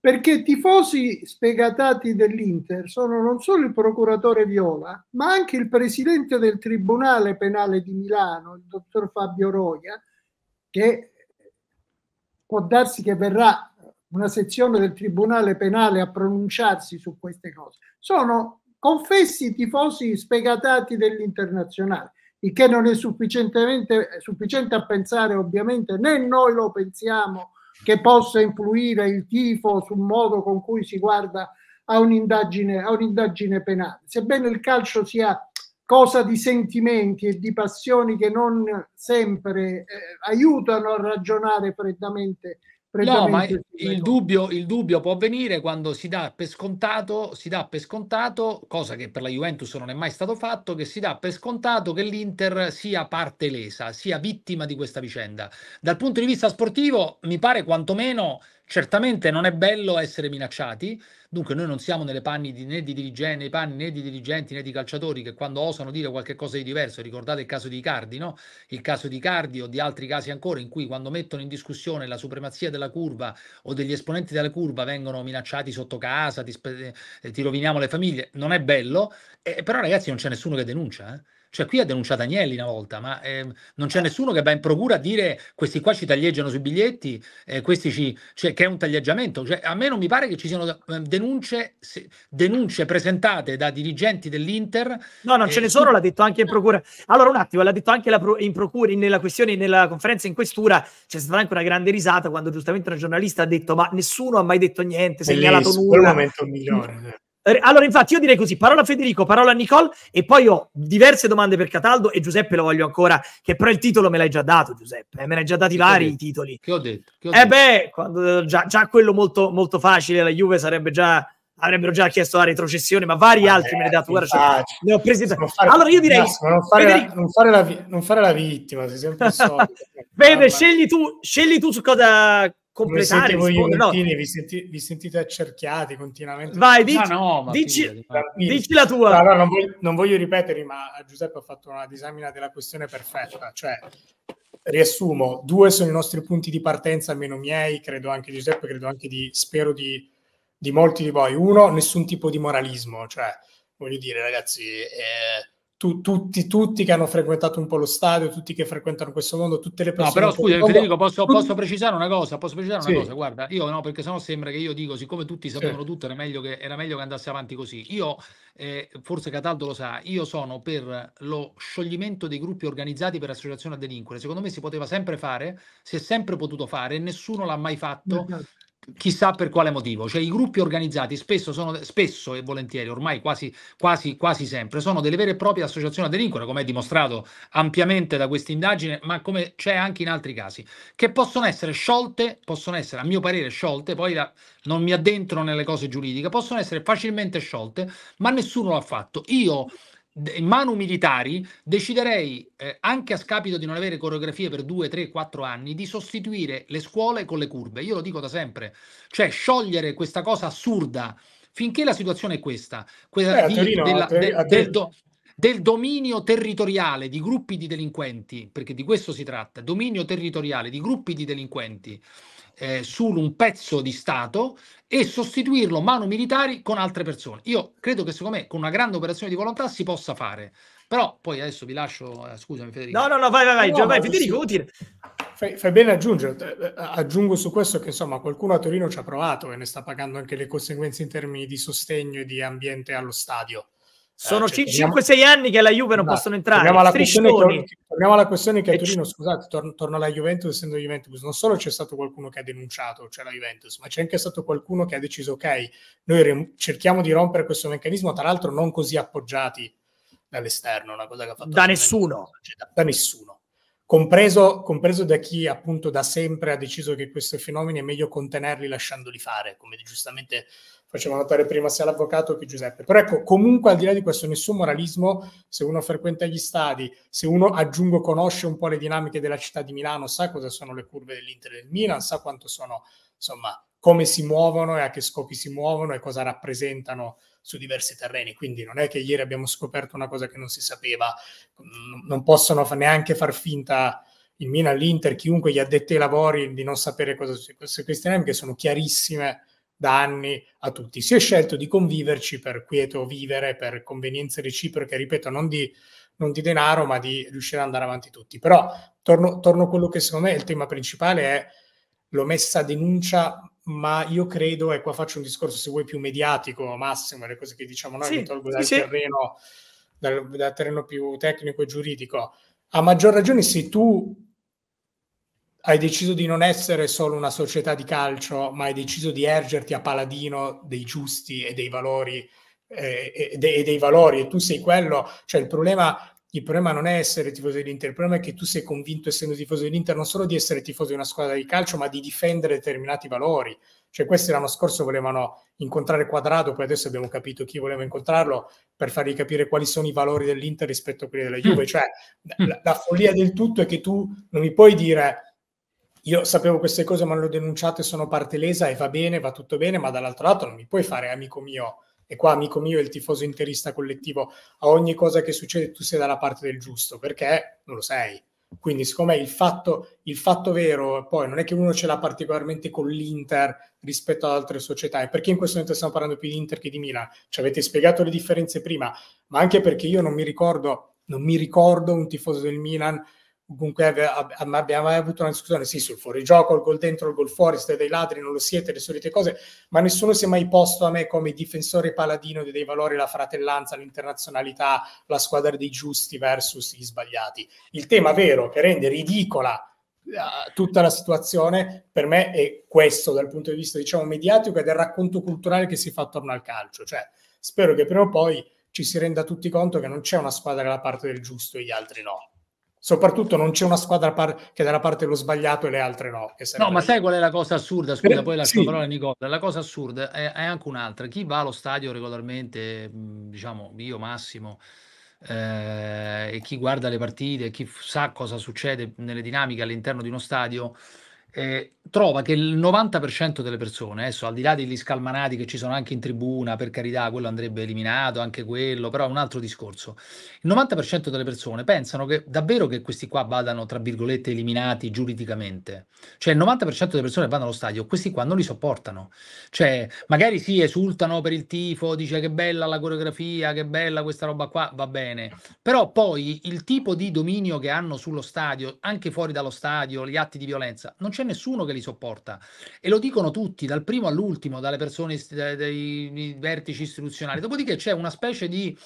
perché tifosi spiegatati dell'Inter sono non solo il procuratore Viola, ma anche il presidente del Tribunale Penale di Milano, il dottor Fabio Roia, che può darsi che verrà una sezione del Tribunale Penale a pronunciarsi su queste cose. Sono confessi tifosi spiegatati dell'internazionale, il che non è sufficiente a pensare ovviamente, né noi lo pensiamo, che possa influire il tifo sul modo con cui si guarda a un'indagine, a un'indagine penale. Sebbene il calcio sia cosa di sentimenti e di passioni che non sempre eh, aiutano a ragionare freddamente No, ma il dubbio, il dubbio, può avvenire quando si dà per scontato, si dà per scontato, cosa che per la Juventus non è mai stato fatto, che si dà per scontato che l'Inter sia parte lesa, sia vittima di questa vicenda. Dal punto di vista sportivo, mi pare quantomeno Certamente non è bello essere minacciati, dunque noi non siamo nelle panni di, né di dirigenti, nei panni né di dirigenti né di calciatori che quando osano dire qualcosa di diverso, ricordate il caso di Icardi, no? Il caso di Icardi o di altri casi ancora in cui quando mettono in discussione la supremazia della curva o degli esponenti della curva vengono minacciati sotto casa, ti, eh, ti roviniamo le famiglie, non è bello, eh, però ragazzi non c'è nessuno che denuncia, eh? Cioè, qui ha denunciato Agnelli una volta, ma eh, non c'è eh. nessuno che va in procura a dire questi qua ci taglieggiano sui biglietti, eh, questi ci, cioè, che è un taglieggiamento. Cioè, a me non mi pare che ci siano ehm, denunce, se, denunce presentate da dirigenti dell'Inter. No, non eh, ce ne sono, l'ha detto anche in procura. Allora, un attimo, l'ha detto anche pro, in procura, nella questione, nella conferenza in questura, c'è stata anche una grande risata quando giustamente una giornalista ha detto ma nessuno ha mai detto niente, segnalato nulla. È il momento migliore. Allora, infatti, io direi così: parola a Federico, parola a Nicole, e poi ho diverse domande per Cataldo e Giuseppe lo voglio ancora, che però il titolo me l'hai già dato, Giuseppe. Eh? me l'hai già dati vari i titoli. Che ho detto? Che ho eh detto. Eh beh, quando, già, già, quello molto, molto facile, la Juve sarebbe già avrebbero già chiesto la retrocessione, ma vari ma eh, altri me ne hai dato. Guarda, ne ho presi. allora io direi: non fare, Federico, la, non, fare la, non, fare la, vittima, sei sempre Vede, scegli tu, scegli tu su cosa, completare. Voi no. vi, senti, vi, sentite accerchiati continuamente. Vai, dici, no, no, dici, dici la tua. Non voglio, non, voglio, ripetermi, ma Giuseppe ha fatto una disamina della questione perfetta. Cioè, riassumo, due sono i nostri punti di partenza, almeno miei, credo anche Giuseppe, credo anche di, spero di, di molti di voi. Uno, nessun tipo di moralismo. Cioè, voglio dire, ragazzi... Eh, tu, tutti, tutti che hanno frequentato un po' lo stadio, tutti che frequentano questo mondo, tutte le persone. No, però scusa, Federico, posso, posso, precisare una cosa, posso precisare sì. una cosa, guarda, io no, perché sennò sembra che io dico, siccome tutti sapevano sì. tutto, era meglio, che, era meglio che andasse avanti così. Io, eh, forse Cataldo lo sa, io sono per lo scioglimento dei gruppi organizzati per associazione a delinquere. Secondo me si poteva sempre fare, si è sempre potuto fare, nessuno l'ha mai fatto. Esatto chissà per quale motivo, cioè i gruppi organizzati spesso, sono, spesso e volentieri, ormai quasi, quasi, quasi sempre, sono delle vere e proprie associazioni a delinquere, come è dimostrato ampiamente da questa indagine, ma come c'è anche in altri casi, che possono essere sciolte, possono essere a mio parere sciolte, poi la, non mi addentro nelle cose giuridiche, possono essere facilmente sciolte, ma nessuno l'ha fatto. Io in mano militari, deciderei, eh, anche a scapito di non avere coreografie per due, tre, quattro anni, di sostituire le scuole con le curve. Io lo dico da sempre, cioè sciogliere questa cosa assurda finché la situazione è questa, quella eh, Torino, della, del, del, do, del dominio territoriale di gruppi di delinquenti, perché di questo si tratta, dominio territoriale di gruppi di delinquenti eh, su un pezzo di Stato e sostituirlo mano militari con altre persone. Io credo che secondo me con una grande operazione di volontà si possa fare, però poi adesso vi lascio, eh, scusami Federico. No, no, no, vai, vai, vai, no, vai Federico, sì. utile. Fai, fai bene aggiungere, eh, eh, aggiungo su questo che insomma qualcuno a Torino ci ha provato e ne sta pagando anche le conseguenze in termini di sostegno e di ambiente allo stadio. Sono eh, cioè, 5-6 anni che la Juve non no, esatto. possono entrare. Torniamo alla, questione che, torniamo alla questione che a Torino, scusate, tor- torno alla Juventus essendo Juventus, non solo c'è stato qualcuno che ha denunciato, cioè la Juventus, ma c'è anche stato qualcuno che ha deciso, ok, noi re- cerchiamo di rompere questo meccanismo, tra l'altro non così appoggiati dall'esterno, una cosa che ha fatto... Da nessuno. Cioè, da, da nessuno. Compreso, compreso, da chi appunto da sempre ha deciso che questi fenomeni è meglio contenerli lasciandoli fare, come giustamente faceva notare prima sia l'avvocato che Giuseppe. Però ecco, comunque al di là di questo nessun moralismo, se uno frequenta gli stadi, se uno, aggiungo, conosce un po' le dinamiche della città di Milano, sa cosa sono le curve dell'Inter e del Milan, sa quanto sono, insomma, come si muovono e a che scopi si muovono e cosa rappresentano su diversi terreni. Quindi non è che ieri abbiamo scoperto una cosa che non si sapeva, non possono neanche far finta il Milan, l'Inter, chiunque gli addetti ai lavori di non sapere cosa su queste dinamiche sono chiarissime da anni a tutti. Si è scelto di conviverci per quieto vivere, per convenienze reciproche, ripeto, non di, non di denaro, ma di riuscire ad andare avanti tutti. Però torno, torno a quello che secondo me è il tema principale, è l'ho messa a denuncia, ma io credo, e qua faccio un discorso se vuoi più mediatico, Massimo, le cose che diciamo noi, sì, mi tolgo dal, sì, terreno, dal, dal terreno più tecnico e giuridico. A maggior ragione se tu hai deciso di non essere solo una società di calcio, ma hai deciso di ergerti a paladino dei giusti e dei valori, eh, e, e dei valori, e tu sei quello, cioè il problema il problema non è essere tifoso dell'Inter, il problema è che tu sei convinto, essendo tifoso dell'Inter, non solo di essere tifoso di una squadra di calcio, ma di difendere determinati valori. Cioè, questi l'anno scorso volevano incontrare Quadrado, poi adesso abbiamo capito chi voleva incontrarlo per fargli capire quali sono i valori dell'Inter rispetto a quelli della mm. Juve. Cioè, la, la follia del tutto è che tu non mi puoi dire io sapevo queste cose, ma le ho denunciate, sono parte lesa e va bene, va tutto bene, ma dall'altro lato non mi puoi fare amico mio. E qua amico mio è il tifoso interista collettivo. A ogni cosa che succede tu sei dalla parte del giusto, perché non lo sei. Quindi, siccome il fatto, il fatto vero poi non è che uno ce l'ha particolarmente con l'Inter rispetto ad altre società, e perché in questo momento stiamo parlando più di Inter che di Milan? Ci avete spiegato le differenze prima, ma anche perché io non mi ricordo, non mi ricordo un tifoso del Milan comunque eh, abbiamo mai eh, avuto una discussione sì sul fuorigioco, il gol dentro, il gol fuori, siete dei ladri, non lo siete, le solite cose, ma nessuno si è mai posto a me come difensore paladino dei valori, la fratellanza, l'internazionalità, la squadra dei giusti versus gli sbagliati. Il tema vero che rende ridicola eh, tutta la situazione per me è questo dal punto di vista diciamo mediatico e del racconto culturale che si fa attorno al calcio, cioè spero che prima o poi ci si renda tutti conto che non c'è una squadra dalla parte del giusto e gli altri no Soprattutto non c'è una squadra par- che dalla parte lo sbagliato e le altre no. no, ma sai qual è la cosa assurda? Scusa, eh, poi lascio sì. la parola a Nicola. La cosa assurda è, è, anche un'altra. Chi va allo stadio regolarmente, diciamo io Massimo, eh, e chi guarda le partite, chi sa cosa succede nelle dinamiche all'interno di uno stadio, eh, trova che il 90% delle persone, adesso al di là degli scalmanati che ci sono anche in tribuna, per carità, quello andrebbe eliminato, anche quello, però è un altro discorso. Il 90% delle persone pensano che davvero che questi qua vadano, tra virgolette, eliminati giuridicamente. Cioè il 90% delle persone che vanno allo stadio, questi qua non li sopportano. Cioè, magari si sì, esultano per il tifo, dice che bella la coreografia, che bella questa roba qua, va bene. Però poi il tipo di dominio che hanno sullo stadio, anche fuori dallo stadio, gli atti di violenza, non c'è c'è nessuno che li sopporta e lo dicono tutti, dal primo all'ultimo, dalle persone, dai, dai vertici istituzionali. Dopodiché c'è una specie di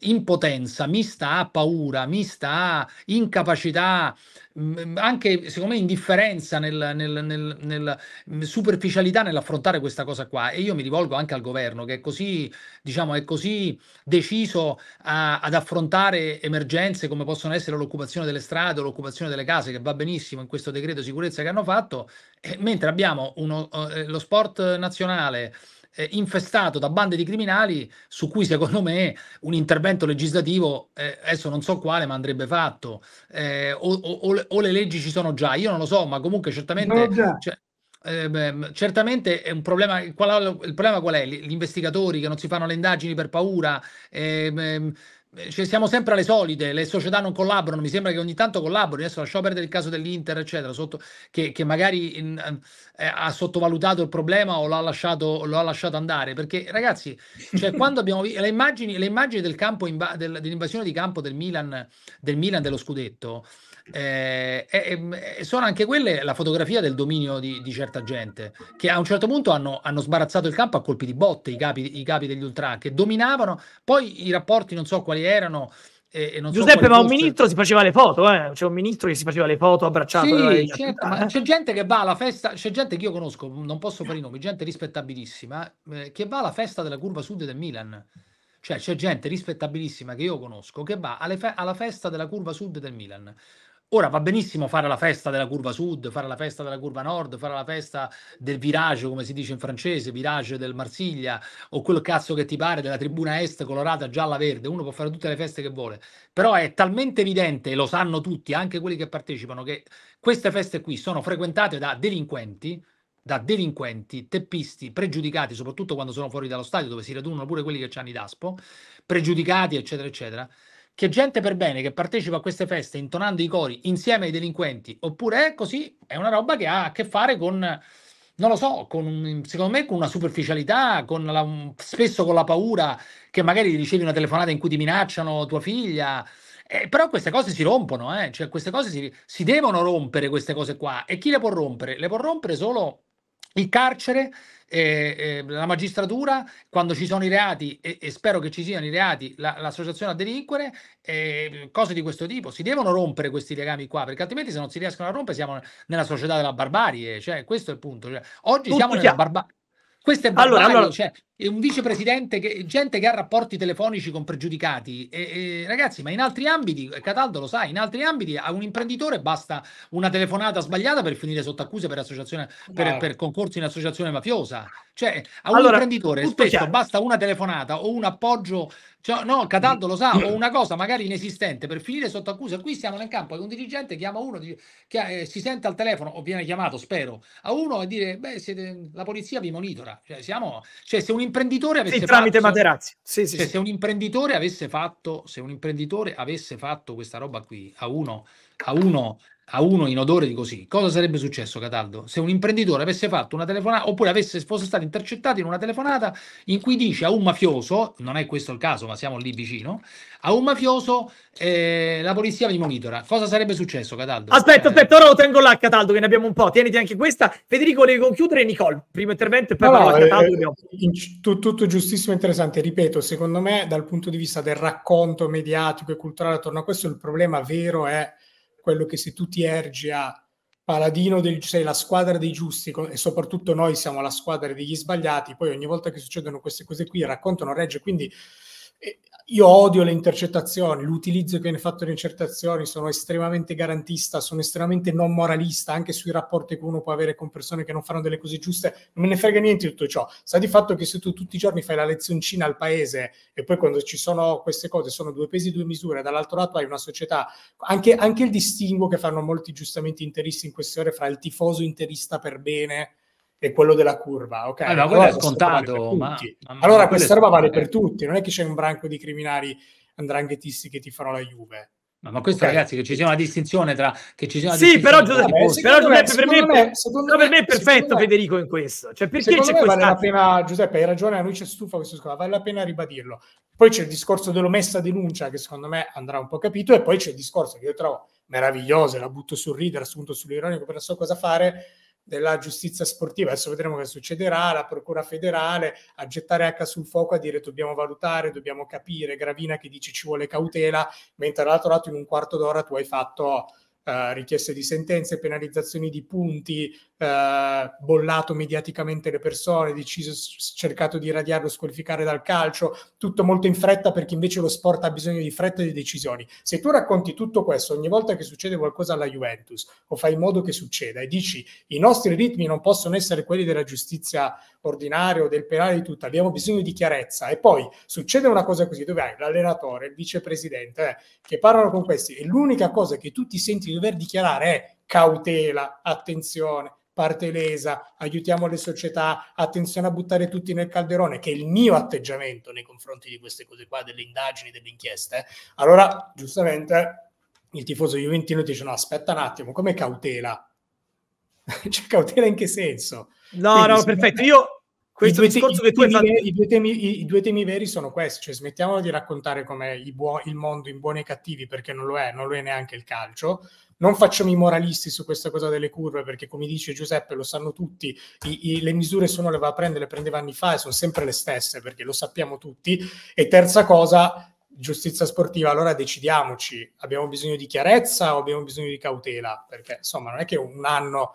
impotenza, mista a paura, mista a incapacità, mm, mm, anche secondo me indifferenza nel, nel, nel, nel, mm, superficialità nell'affrontare questa cosa qua e io mi rivolgo anche al governo che è così diciamo è così deciso a, ad affrontare emergenze come possono essere l'occupazione delle strade o l'occupazione delle case che va benissimo in questo decreto di sicurezza che hanno fatto mentre abbiamo uno, eh, lo sport nazionale eh, infestato da bande di criminali su cui secondo me un intervento legislativo, eh, adesso non so quale, ma andrebbe fatto. Eh, o, o, o, le leggi ci sono già, io non lo so, ma comunque certamente... Cioè, eh, beh, certamente è un problema. Qual, il problema qual è? Gli investigatori che non si fanno le indagini per paura, eh, ci siamo sempre alle solite, le società non collaborano, mi sembra che ogni tanto collaborino, adesso lasciamo perdere il caso dell'Inter, eccetera, sotto, che, che, magari in, eh, eh ha sottovalutato il problema o l'ha lasciato, lo ha lasciato andare, perché ragazzi, cioè, quando abbiamo visto le immagini, le immagini del campo del, dell'invasione di campo del Milan, del Milan dello scudetto, eh, eh, sono anche quelle la fotografia del dominio di, di certa gente, che a un certo punto hanno, hanno, sbarazzato il campo a colpi di botte i capi, i capi degli ultra, che dominavano, poi i rapporti non so quali erano. E, e Giuseppe, so ma un ministro si faceva le foto, eh? c'è un ministro che si faceva le foto abbracciato. Sì, certo, eh? c'è gente che va alla festa, c'è gente che io conosco, non posso fare i nomi, gente rispettabilissima, eh, che va alla festa della curva sud del Milan. Cioè c'è gente rispettabilissima che io conosco che va fe- alla festa della curva sud del Milan. Ora va benissimo fare la festa della curva sud, fare la festa della curva nord, fare la festa del virage, come si dice in francese, virage del Marsiglia, o quel cazzo che ti pare della tribuna est colorata gialla-verde. Uno può fare tutte le feste che vuole, però è talmente evidente, e lo sanno tutti, anche quelli che partecipano, che queste feste qui sono frequentate da delinquenti, da delinquenti, teppisti, pregiudicati, soprattutto quando sono fuori dallo stadio, dove si radunano pure quelli che hanno i DASPO, pregiudicati, eccetera, eccetera che gente per bene che partecipa a queste feste intonando i cori insieme ai delinquenti, oppure è così, è una roba che ha a che fare con, non lo so, con, secondo me con una superficialità, con la, spesso con la paura che magari ricevi una telefonata in cui ti minacciano tua figlia. Eh, però queste cose si rompono, eh? cioè queste cose si, si devono rompere, queste cose qua. E chi le può rompere? Le può rompere solo il carcere, eh, eh, la magistratura, quando ci sono i reati, e, e spero che ci siano i reati, la, l'associazione a delinquere, eh, cose di questo tipo. Si devono rompere questi legami qua, perché altrimenti se non si riescono a rompere siamo nella società della barbarie, cioè questo è il punto. Cioè, oggi Tutto siamo già. nella barbarie. Questo è barbarie, allora, allora... Cioè, un vicepresidente, che, gente che ha rapporti telefonici con pregiudicati. E, e, ragazzi, ma in altri ambiti, Cataldo lo sa, in altri ambiti a un imprenditore basta una telefonata sbagliata per finire sotto accuse per, per, per concorso in associazione mafiosa. Cioè, a un allora, imprenditore spesso chiaro. basta una telefonata o un appoggio, cioè, no, Cataldo lo sa, o una cosa magari inesistente per finire sotto accusa. Qui siamo nel campo che un dirigente chiama uno, che eh, si sente al telefono o viene chiamato, spero, a uno e dire, beh, siete, la polizia vi monitora. Cioè, siamo, cioè se un imprenditore avesse sì, tramite fatto, Materazzi. Sì, sì, cioè, sì. Se un imprenditore avesse fatto, se un imprenditore avesse fatto questa roba qui a uno, a uno a uno in odore di così, cosa sarebbe successo, Cataldo? Se un imprenditore avesse fatto una telefonata oppure avesse, fosse stato intercettato in una telefonata in cui dice a un mafioso, non è questo il caso, ma siamo lì vicino, a un mafioso eh, la polizia mi monitora. Cosa sarebbe successo, Cataldo? Aspetta, eh. aspetta, ora lo tengo là, Cataldo, che ne abbiamo un po'. Tieniti anche questa. Federico, devi concludere, Nicole, primo intervento e poi no, no, eh, Cataldo. Eh, abbiamo... tutto, tutto giustissimo e interessante. Ripeto, secondo me, dal punto di vista del racconto mediatico e culturale attorno a questo, il problema vero è quello che se tu ti ergi a paladino del, sei la squadra dei giusti e soprattutto noi siamo la squadra degli sbagliati, poi ogni volta che succedono queste cose qui raccontano Reggio, quindi io odio le intercettazioni, l'utilizzo che viene fatto le intercettazioni, sono estremamente garantista, sono estremamente non moralista anche sui rapporti che uno può avere con persone che non fanno delle cose giuste, non me ne frega niente di tutto ciò. Sa di fatto che se tu tutti i giorni fai la lezioncina al paese e poi quando ci sono queste cose sono due pesi, e due misure, dall'altro lato hai una società, anche, anche il distinguo che fanno molti giustamente interisti in queste ore fra il tifoso interista per bene e quello della curva. ok? Eh, allora, quello è scontato. Vale ma, ma, allora ma questa roba vale per tutti, non è che c'è un branco di criminali andranghetisti che ti farò la Juve. No, ma questo okay. ragazzi che ci sia una distinzione tra che ci sia Sì, però Giuseppe, eh, però Giuseppe per, me, me, però per me è perfetto me, Federico in questo. Cioè, perché c'è me vale la pena Giuseppe, hai ragione, a lui c'è stufa questo scuola, vale la pena ribadirlo. Poi c'è il discorso dell'omessa denuncia che secondo me andrà un po' capito e poi c'è il discorso che io trovo meraviglioso, la butto sul ridere, appunto sull'ironico per non so cosa fare della giustizia sportiva, adesso vedremo che succederà, la Procura federale a gettare H sul fuoco, a dire dobbiamo valutare, dobbiamo capire, Gravina che dice ci vuole cautela, mentre dall'altro lato in un quarto d'ora tu hai fatto... Uh, richieste di sentenze, penalizzazioni di punti, eh, bollato mediaticamente le persone, deciso, cercato di radiarlo, squalificare dal calcio, tutto molto in fretta perché invece lo sport ha bisogno di fretta e di decisioni. Se tu racconti tutto questo ogni volta che succede qualcosa alla Juventus o fai in modo che succeda e dici i nostri ritmi non possono essere quelli della giustizia ordinaria o del penale di tutto, abbiamo bisogno di chiarezza e poi succede una cosa così dove hai l'allenatore, il vicepresidente eh, che parlano con questi e l'unica cosa che tu ti senti di dover dichiarare è cautela, attenzione, parte lesa, aiutiamo le società, attenzione a buttare tutti nel calderone, che è il mio atteggiamento nei confronti di queste cose qua, delle indagini, delle inchieste, allora giustamente il tifoso Juventino dice no, aspetta un attimo, come cautela? cioè cautela in che senso? No, Quindi, no, perfetto, io... Questo i due, discorso te- che tu fatto... Veri, i, due temi, i, due temi, veri sono questi, cioè smettiamo di raccontare com'è buo- il mondo in buoni e cattivi perché non lo è, non lo è neanche il calcio, non facciamo i moralisti su questa cosa delle curve, perché come dice Giuseppe, lo sanno tutti, i, i, le misure se uno le va a prendere, le prendeva anni fa e sono sempre le stesse, perché lo sappiamo tutti. E terza cosa, giustizia sportiva, allora decidiamoci, abbiamo bisogno di chiarezza o abbiamo bisogno di cautela? Perché insomma non è che un anno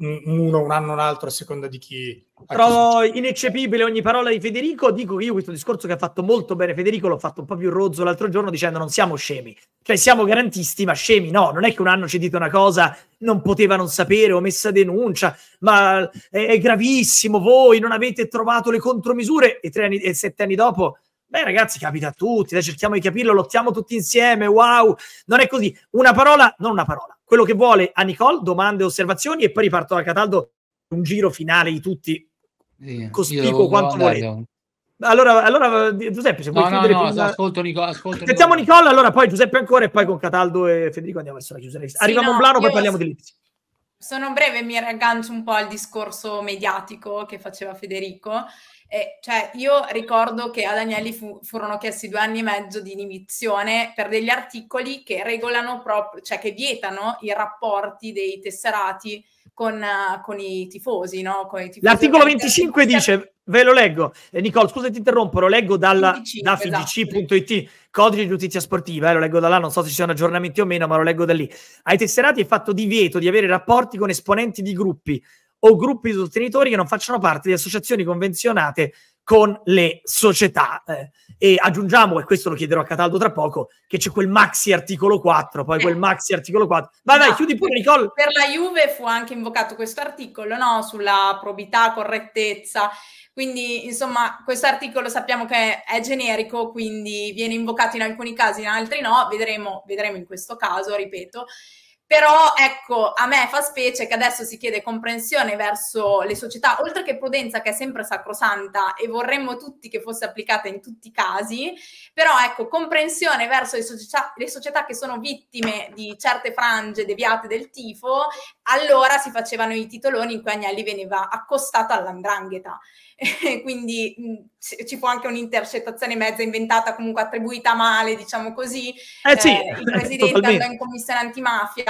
uno, un anno, un altro, a seconda di chi. Trovo chi... ineccepibile ogni parola di Federico. Dico che io questo discorso che ha fatto molto bene Federico l'ho fatto un po' più rozzo l'altro giorno dicendo non siamo scemi, cioè siamo garantisti, ma scemi no. Non è che un anno ci dite una cosa, non poteva non sapere, ho messa denuncia, ma è, è gravissimo, voi non avete trovato le contromisure e, tre anni, e sette anni dopo Beh, ragazzi, capita a tutti, dai, cerchiamo di capirlo, lottiamo tutti insieme. Wow, non è così. Una parola, non una parola, quello che vuole a Nicole, domande, osservazioni e poi riparto da Cataldo un giro finale di tutti sì, cospicuo quanto volete. Allora, allora, Giuseppe, se vuoi no, chiudere... No, no, prima... ascolto Nicole Ascolto Sentiamo Nicola. Nicola, allora poi Giuseppe ancora e poi con Cataldo e Federico andiamo verso la chiusura. Sì, Arriva no, Monblano, poi parliamo di Lipsi. Sono breve, mi raggancio un po' al discorso mediatico che faceva Federico. E, cioè, io ricordo che ad Agnelli fu, furono chiesti due anni e mezzo di inibizione per degli articoli che regolano proprio, cioè che vietano i rapporti dei tesserati con, con i tifosi, no? Con i tifosi L'articolo 25 dice, ve lo leggo, eh, Nicole, scusa ti interrompo, lo leggo dalla, 25, da esatto. fgc.it, codice di giustizia sportiva, eh, lo leggo da là, non so se ci sono aggiornamenti o meno, ma lo leggo da lì. Ai tesserati è fatto divieto di avere rapporti con esponenti di gruppi o gruppi di sostenitori che non facciano parte di associazioni convenzionate con le società. Eh, e aggiungiamo, e questo lo chiederò a Cataldo tra poco, che c'è quel maxi articolo 4, poi quel eh. maxi articolo 4. Vai, no, chiudi pure Nicole. Per la Juve fu anche invocato questo articolo, no? Sulla probità, correttezza. Quindi, insomma, questo articolo sappiamo che è generico, quindi viene invocato in alcuni casi, in altri no. Vedremo, vedremo in questo caso, ripeto. Però ecco, a me fa specie che adesso si chiede comprensione verso le società, oltre che prudenza che è sempre sacrosanta e vorremmo tutti che fosse applicata in tutti i casi, però ecco, comprensione verso le società, le società che sono vittime di certe frange deviate del tifo, allora si facevano i titoloni in cui Agnelli veniva accostato all'andrangheta. Quindi mh, ci fu anche un'intercettazione mezza inventata, comunque attribuita male, diciamo così. Eh sì, eh, il presidente totalmente. andò in commissione antimafia.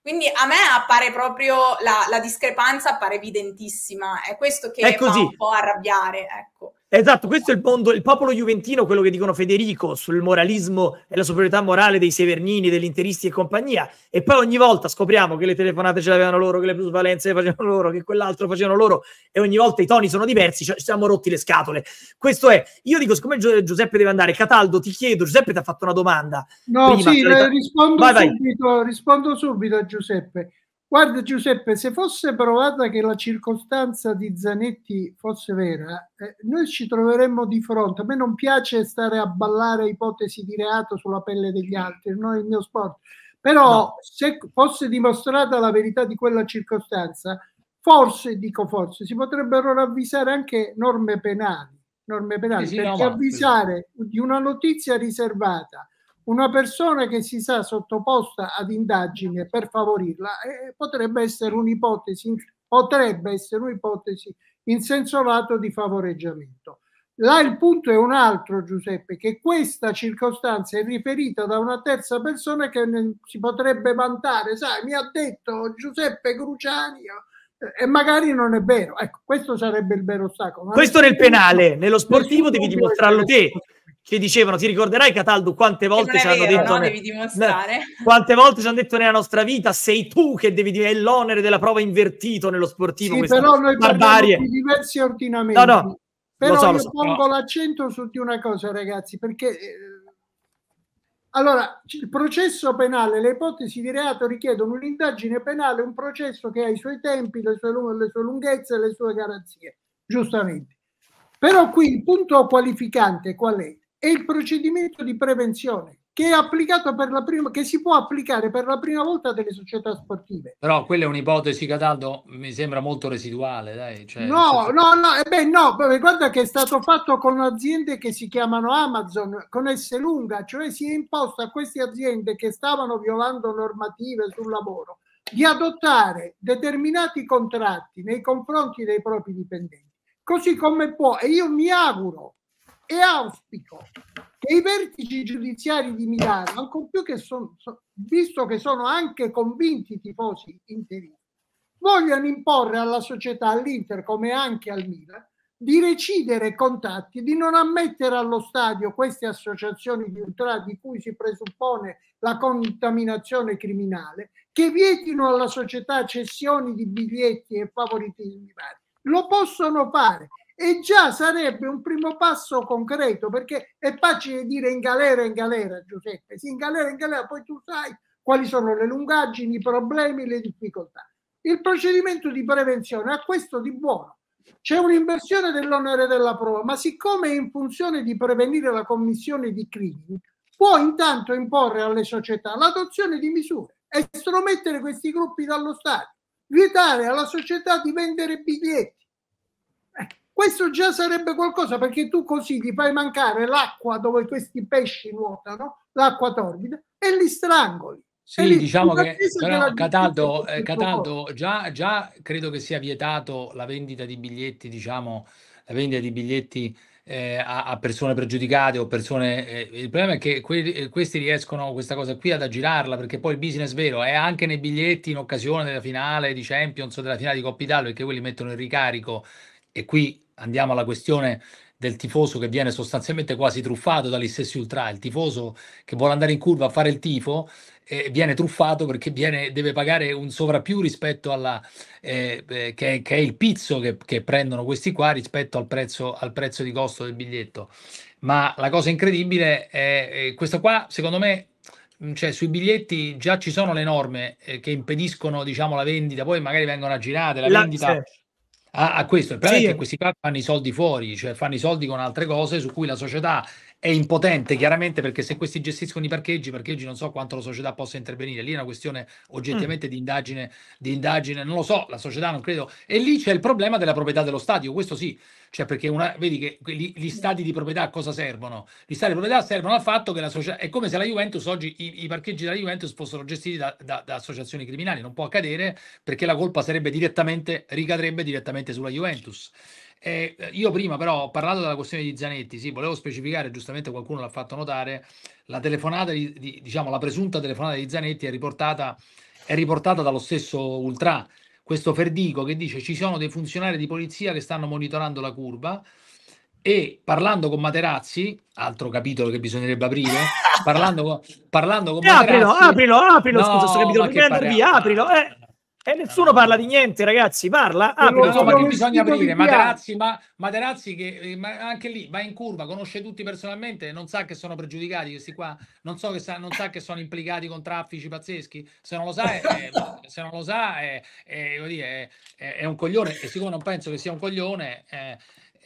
Quindi a me appare proprio la, la discrepanza, appare evidentissima. È questo che mi fa un po' arrabbiare. Ecco. Esatto, questo è il, mondo, il popolo juventino, quello che dicono Federico sul moralismo e la superiorità morale dei Severnini, degli interisti e compagnia. E poi ogni volta scopriamo che le telefonate ce l'avevano loro, che le plusvalenze le facevano loro, che quell'altro facevano loro, e ogni volta i toni sono diversi, cioè, ci siamo rotti le scatole. Questo è, io dico, siccome Giuseppe deve andare, Cataldo, ti chiedo, Giuseppe ti ha fatto una domanda. No, prima, sì, eh, rispondo, vai, subito, vai. rispondo subito a Giuseppe. Guarda Giuseppe, se fosse provata che la circostanza di Zanetti fosse vera, eh, noi ci troveremmo di fronte. A me non piace stare a ballare ipotesi di reato sulla pelle degli altri, non è il mio sport. Però no. se fosse dimostrata la verità di quella circostanza, forse, dico forse, si potrebbero ravvisare anche norme penali, norme penali sì, sì, perché no, avvisare sì. di una notizia riservata una persona che si sa sottoposta ad indagine per favorirla eh, potrebbe essere un'ipotesi potrebbe essere un'ipotesi in senso lato di favoreggiamento. Là il punto è un altro, Giuseppe, che questa circostanza è riferita da una terza persona che si potrebbe vantare, sai, mi ha detto Giuseppe Cruciani eh, e magari non è vero. Ecco, questo sarebbe il vero ostacolo. Questo nel penale, nello sportivo devi dimostrarlo te che dicevano ti ricorderai Cataldo quante volte ci hanno detto no? ne... devi dimostrare. quante volte ci hanno detto nella nostra vita sei tu che devi dire l'onere della prova invertito nello sportivo sì, però noi barbarie di diversi ordinamenti no, no, però lo so, lo so, pongo no. l'accento su di una cosa ragazzi perché eh, allora il processo penale le ipotesi di reato richiedono un'indagine penale un processo che ha i suoi tempi le sue, le sue lunghezze le sue garanzie giustamente però qui il punto qualificante qual è? è il procedimento di prevenzione che, è applicato per la prima, che si può applicare per la prima volta delle società sportive. Però quella è un'ipotesi, Cataldo, mi sembra molto residuale. Dai, cioè, no, senso... no, no, eh beh, no, guarda che è stato fatto con aziende che si chiamano Amazon, con S lunga, cioè si è imposto a queste aziende che stavano violando normative sul lavoro di adottare determinati contratti nei confronti dei propri dipendenti. Così come può, e io mi auguro e auspico che i vertici giudiziari di Milano, ancor più che sono, visto che sono anche convinti tifosi interisti, vogliano imporre alla società, all'Inter come anche al Milan, di recidere contatti, di non ammettere allo stadio queste associazioni di ultra di cui si presuppone la contaminazione criminale, che vietino alla società cessioni di biglietti e favoritismi vari. Lo possono fare e già sarebbe un primo passo concreto perché è facile dire in galera in galera Giuseppe, sì in galera in galera poi tu sai quali sono le lungaggini, i problemi, le difficoltà. Il procedimento di prevenzione ha questo di buono. C'è un'inversione dell'onere della prova, ma siccome è in funzione di prevenire la commissione di crimini, può intanto imporre alle società l'adozione di misure, estromettere questi gruppi dallo Stato, vietare alla società di vendere biglietti, questo già sarebbe qualcosa perché tu così gli fai mancare l'acqua dove questi pesci nuotano, l'acqua torbida, e li strangoli. Sì, li, diciamo che però, Cataldo, eh, Cataldo già, già, credo che sia vietato la vendita di biglietti, diciamo, la vendita di biglietti eh, a, a, persone pregiudicate o persone... Eh, il problema è che que- eh, questi riescono questa cosa qui ad aggirarla perché poi il business vero è anche nei biglietti in occasione della finale di Champions o della finale di Coppa Italia perché quelli mettono il ricarico e qui andiamo alla questione del tifoso che viene sostanzialmente quasi truffato dagli stessi ultra, il tifoso che vuole andare in curva a fare il tifo eh, viene truffato perché viene, deve pagare un sovrappiù rispetto alla eh, eh, che, che, è il pizzo che, che, prendono questi qua rispetto al prezzo, al prezzo di costo del biglietto. Ma la cosa incredibile è eh, questo qua, secondo me, cioè, sui biglietti già ci sono le norme eh, che impediscono diciamo, la vendita, poi magari vengono aggirate la, la vendita. Sì a, a questo. E sì. questi qua fanno i soldi fuori, cioè fanno i soldi con altre cose su cui la società è impotente chiaramente perché se questi gestiscono i parcheggi, i parcheggi non so quanto la società possa intervenire, lì è una questione oggettivamente mm. di, indagine, di indagine, non lo so, la società non credo, e lì c'è il problema della proprietà dello stadio, questo sì, cioè perché una, vedi che gli, gli, stadi di proprietà a cosa servono? Gli stati di proprietà servono al fatto che la società, è come se la Juventus oggi, i, i parcheggi della Juventus fossero gestiti da, da, da, associazioni criminali, non può accadere perché la colpa sarebbe direttamente, ricadrebbe direttamente sulla Juventus. Eh, io prima però parlando della questione di Zanetti, sì, volevo specificare, giustamente qualcuno l'ha fatto notare, la telefonata, di, di, diciamo la presunta telefonata di Zanetti è riportata, è riportata dallo stesso Ultra, questo Ferdico che dice ci sono dei funzionari di polizia che stanno monitorando la curva e parlando con Materazzi, altro capitolo che bisognerebbe aprire, parlando con, parlando con aprilo, Materazzi... Aprilo, aprilo, aprilo, no, scusa, sto capitolo, aprilo, eh. E nessuno parla di niente, ragazzi. Parla. Ah, lo ma che bisogna aprire. Materazzi, ma, Materazzi che eh, ma anche lì va in curva, conosce tutti personalmente, non sa che sono pregiudicati questi qua, non, so che sa, non sa che sono implicati con traffici pazzeschi. Se non lo sa, è, eh, eh, se non lo sa è, è, è, un coglione. E siccome non penso che sia un coglione, eh,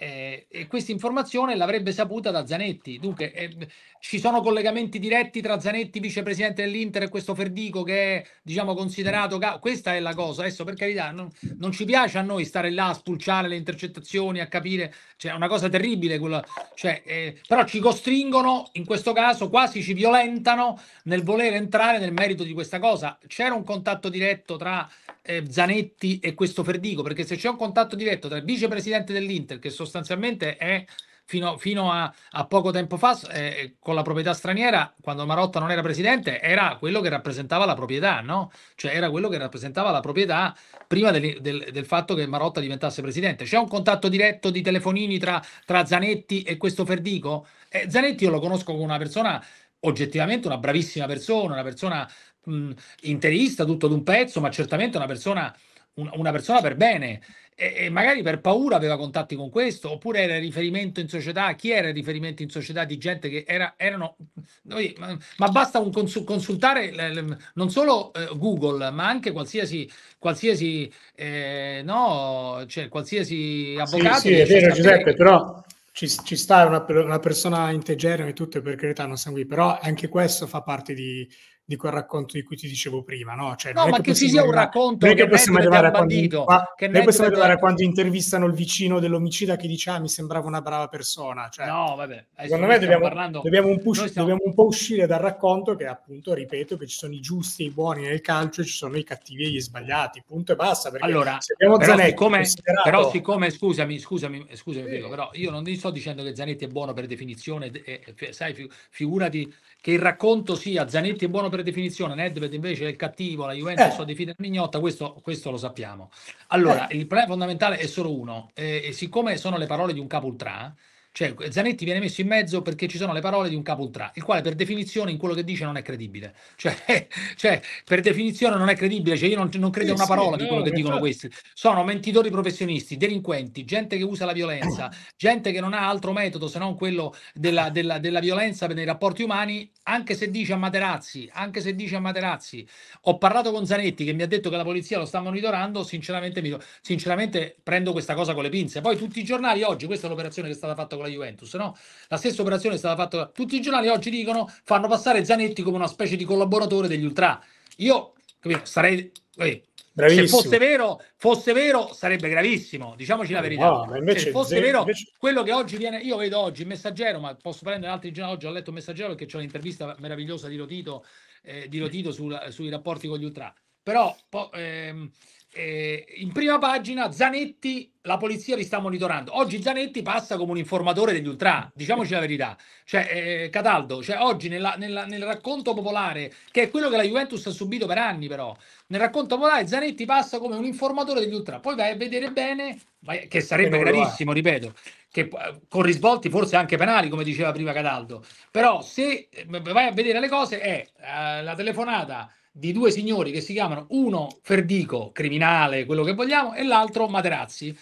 eh, e questa informazione l'avrebbe saputa da Zanetti. Dunque, eh, ci sono collegamenti diretti tra Zanetti, vicepresidente dell'Inter, e questo Ferdico che è, diciamo, considerato... Questa è la cosa. Adesso, per carità, non, non, ci piace a noi stare là a spulciare le intercettazioni, a capire... Cioè, è una cosa terribile quella... Cioè, eh, però ci costringono, in questo caso, quasi ci violentano nel voler entrare nel merito di questa cosa. C'era un contatto diretto tra eh, Zanetti e questo Ferdico, perché se c'è un contatto diretto tra il vicepresidente dell'Inter, che sostanzialmente è fino, fino a, a, poco tempo fa, eh, eh, con la proprietà straniera, quando Marotta non era presidente, era quello che rappresentava la proprietà, no? Cioè era quello che rappresentava la proprietà prima del, del, del fatto che Marotta diventasse presidente. C'è un contatto diretto di telefonini tra, tra Zanetti e questo Ferdico? Eh, Zanetti io lo conosco come una persona oggettivamente una bravissima persona, una persona mh, interista tutto d'un pezzo, ma certamente una persona, un, una persona per bene. E, e, magari per paura aveva contatti con questo, oppure era riferimento in società. Chi era riferimento in società di gente che era, erano. Noi, ma, ma basta un consul, consultare eh, non solo eh, Google, ma anche qualsiasi, qualsiasi, eh, no, cioè, qualsiasi avvocato. Sì, sì è vero, Giuseppe, però. Ci, ci, sta una, una persona integerrima e tutto per carità non siamo qui, però anche questo fa parte di, di quel racconto di cui ti dicevo prima, no? Cioè, no, ma che, ci sia un racconto che, che possiamo arrivare a quando, bandito, qua, che noi possiamo arrivare a quando intervistano il vicino dell'omicida che dice ah, mi sembrava una brava persona. Cioè, no, vabbè, secondo me dobbiamo, parlando... dobbiamo, un push, stiamo... dobbiamo un po' uscire dal racconto che appunto, ripeto, che ci sono i giusti e i buoni nel calcio e ci sono i cattivi e gli sbagliati, punto e basta. Allora, se però, Zanetti, siccome, considerato... però siccome, scusami, scusami, scusami, sì. Pico, però io non ti sto dicendo che Zanetti è buono per definizione, eh, eh, sai, figurati che il racconto sia Zanetti è buono per definizione, Nedved invece è il cattivo, la Juventus eh. definita mignotta, questo, questo, lo sappiamo. Allora, eh. il problema fondamentale è solo uno, eh, e siccome sono le parole di un capo ultra, cioè, Zanetti viene messo in mezzo perché ci sono le parole di un capo ultra, il quale per definizione in quello che dice non è credibile. Cioè, cioè per definizione non è credibile, cioè io non, non credo a sì, una parola sì, di quello no, che dicono fatto. questi. Sono mentitori professionisti, delinquenti, gente che usa la violenza, gente che non ha altro metodo se non quello della, della, della violenza nei rapporti umani, anche se dice a Materazzi, anche se dice a Materazzi, ho parlato con Zanetti che mi ha detto che la polizia lo sta monitorando, sinceramente, mi, sinceramente prendo questa cosa con le pinze. Poi tutti i giornali oggi, questa è l'operazione che è stata fatta con la Juventus, no? La stessa operazione è stata fatta. da Tutti i giornali oggi dicono fanno passare Zanetti come una specie di collaboratore degli ultra. Io capito, sarei. Eh, se fosse vero, fosse vero, sarebbe gravissimo, diciamoci la verità. No, invece, se fosse vero, invece... quello che oggi viene, io vedo oggi il messaggero, ma posso prendere altri giornali, oggi ho letto il messaggero perché c'è un'intervista meravigliosa di Rotito, eh, di Rotito sul, sui rapporti con gli ultra. Però po, ehm, eh, in prima pagina Zanetti, la polizia li sta monitorando. Oggi Zanetti passa come un informatore degli ultra, diciamoci la verità. Cioè, eh, Cataldo, cioè, oggi nella, nella, nel racconto popolare, che è quello che la Juventus ha subito per anni però, nel racconto popolare Zanetti passa come un informatore degli ultra. Poi vai a vedere bene, vai, che sarebbe gravissimo, ripeto, che, eh, con risvolti forse anche penali, come diceva prima Cataldo. Però se eh, vai a vedere le cose è eh, la telefonata di due signori che si chiamano uno Ferdico, criminale, quello che vogliamo, e l'altro Materazzi,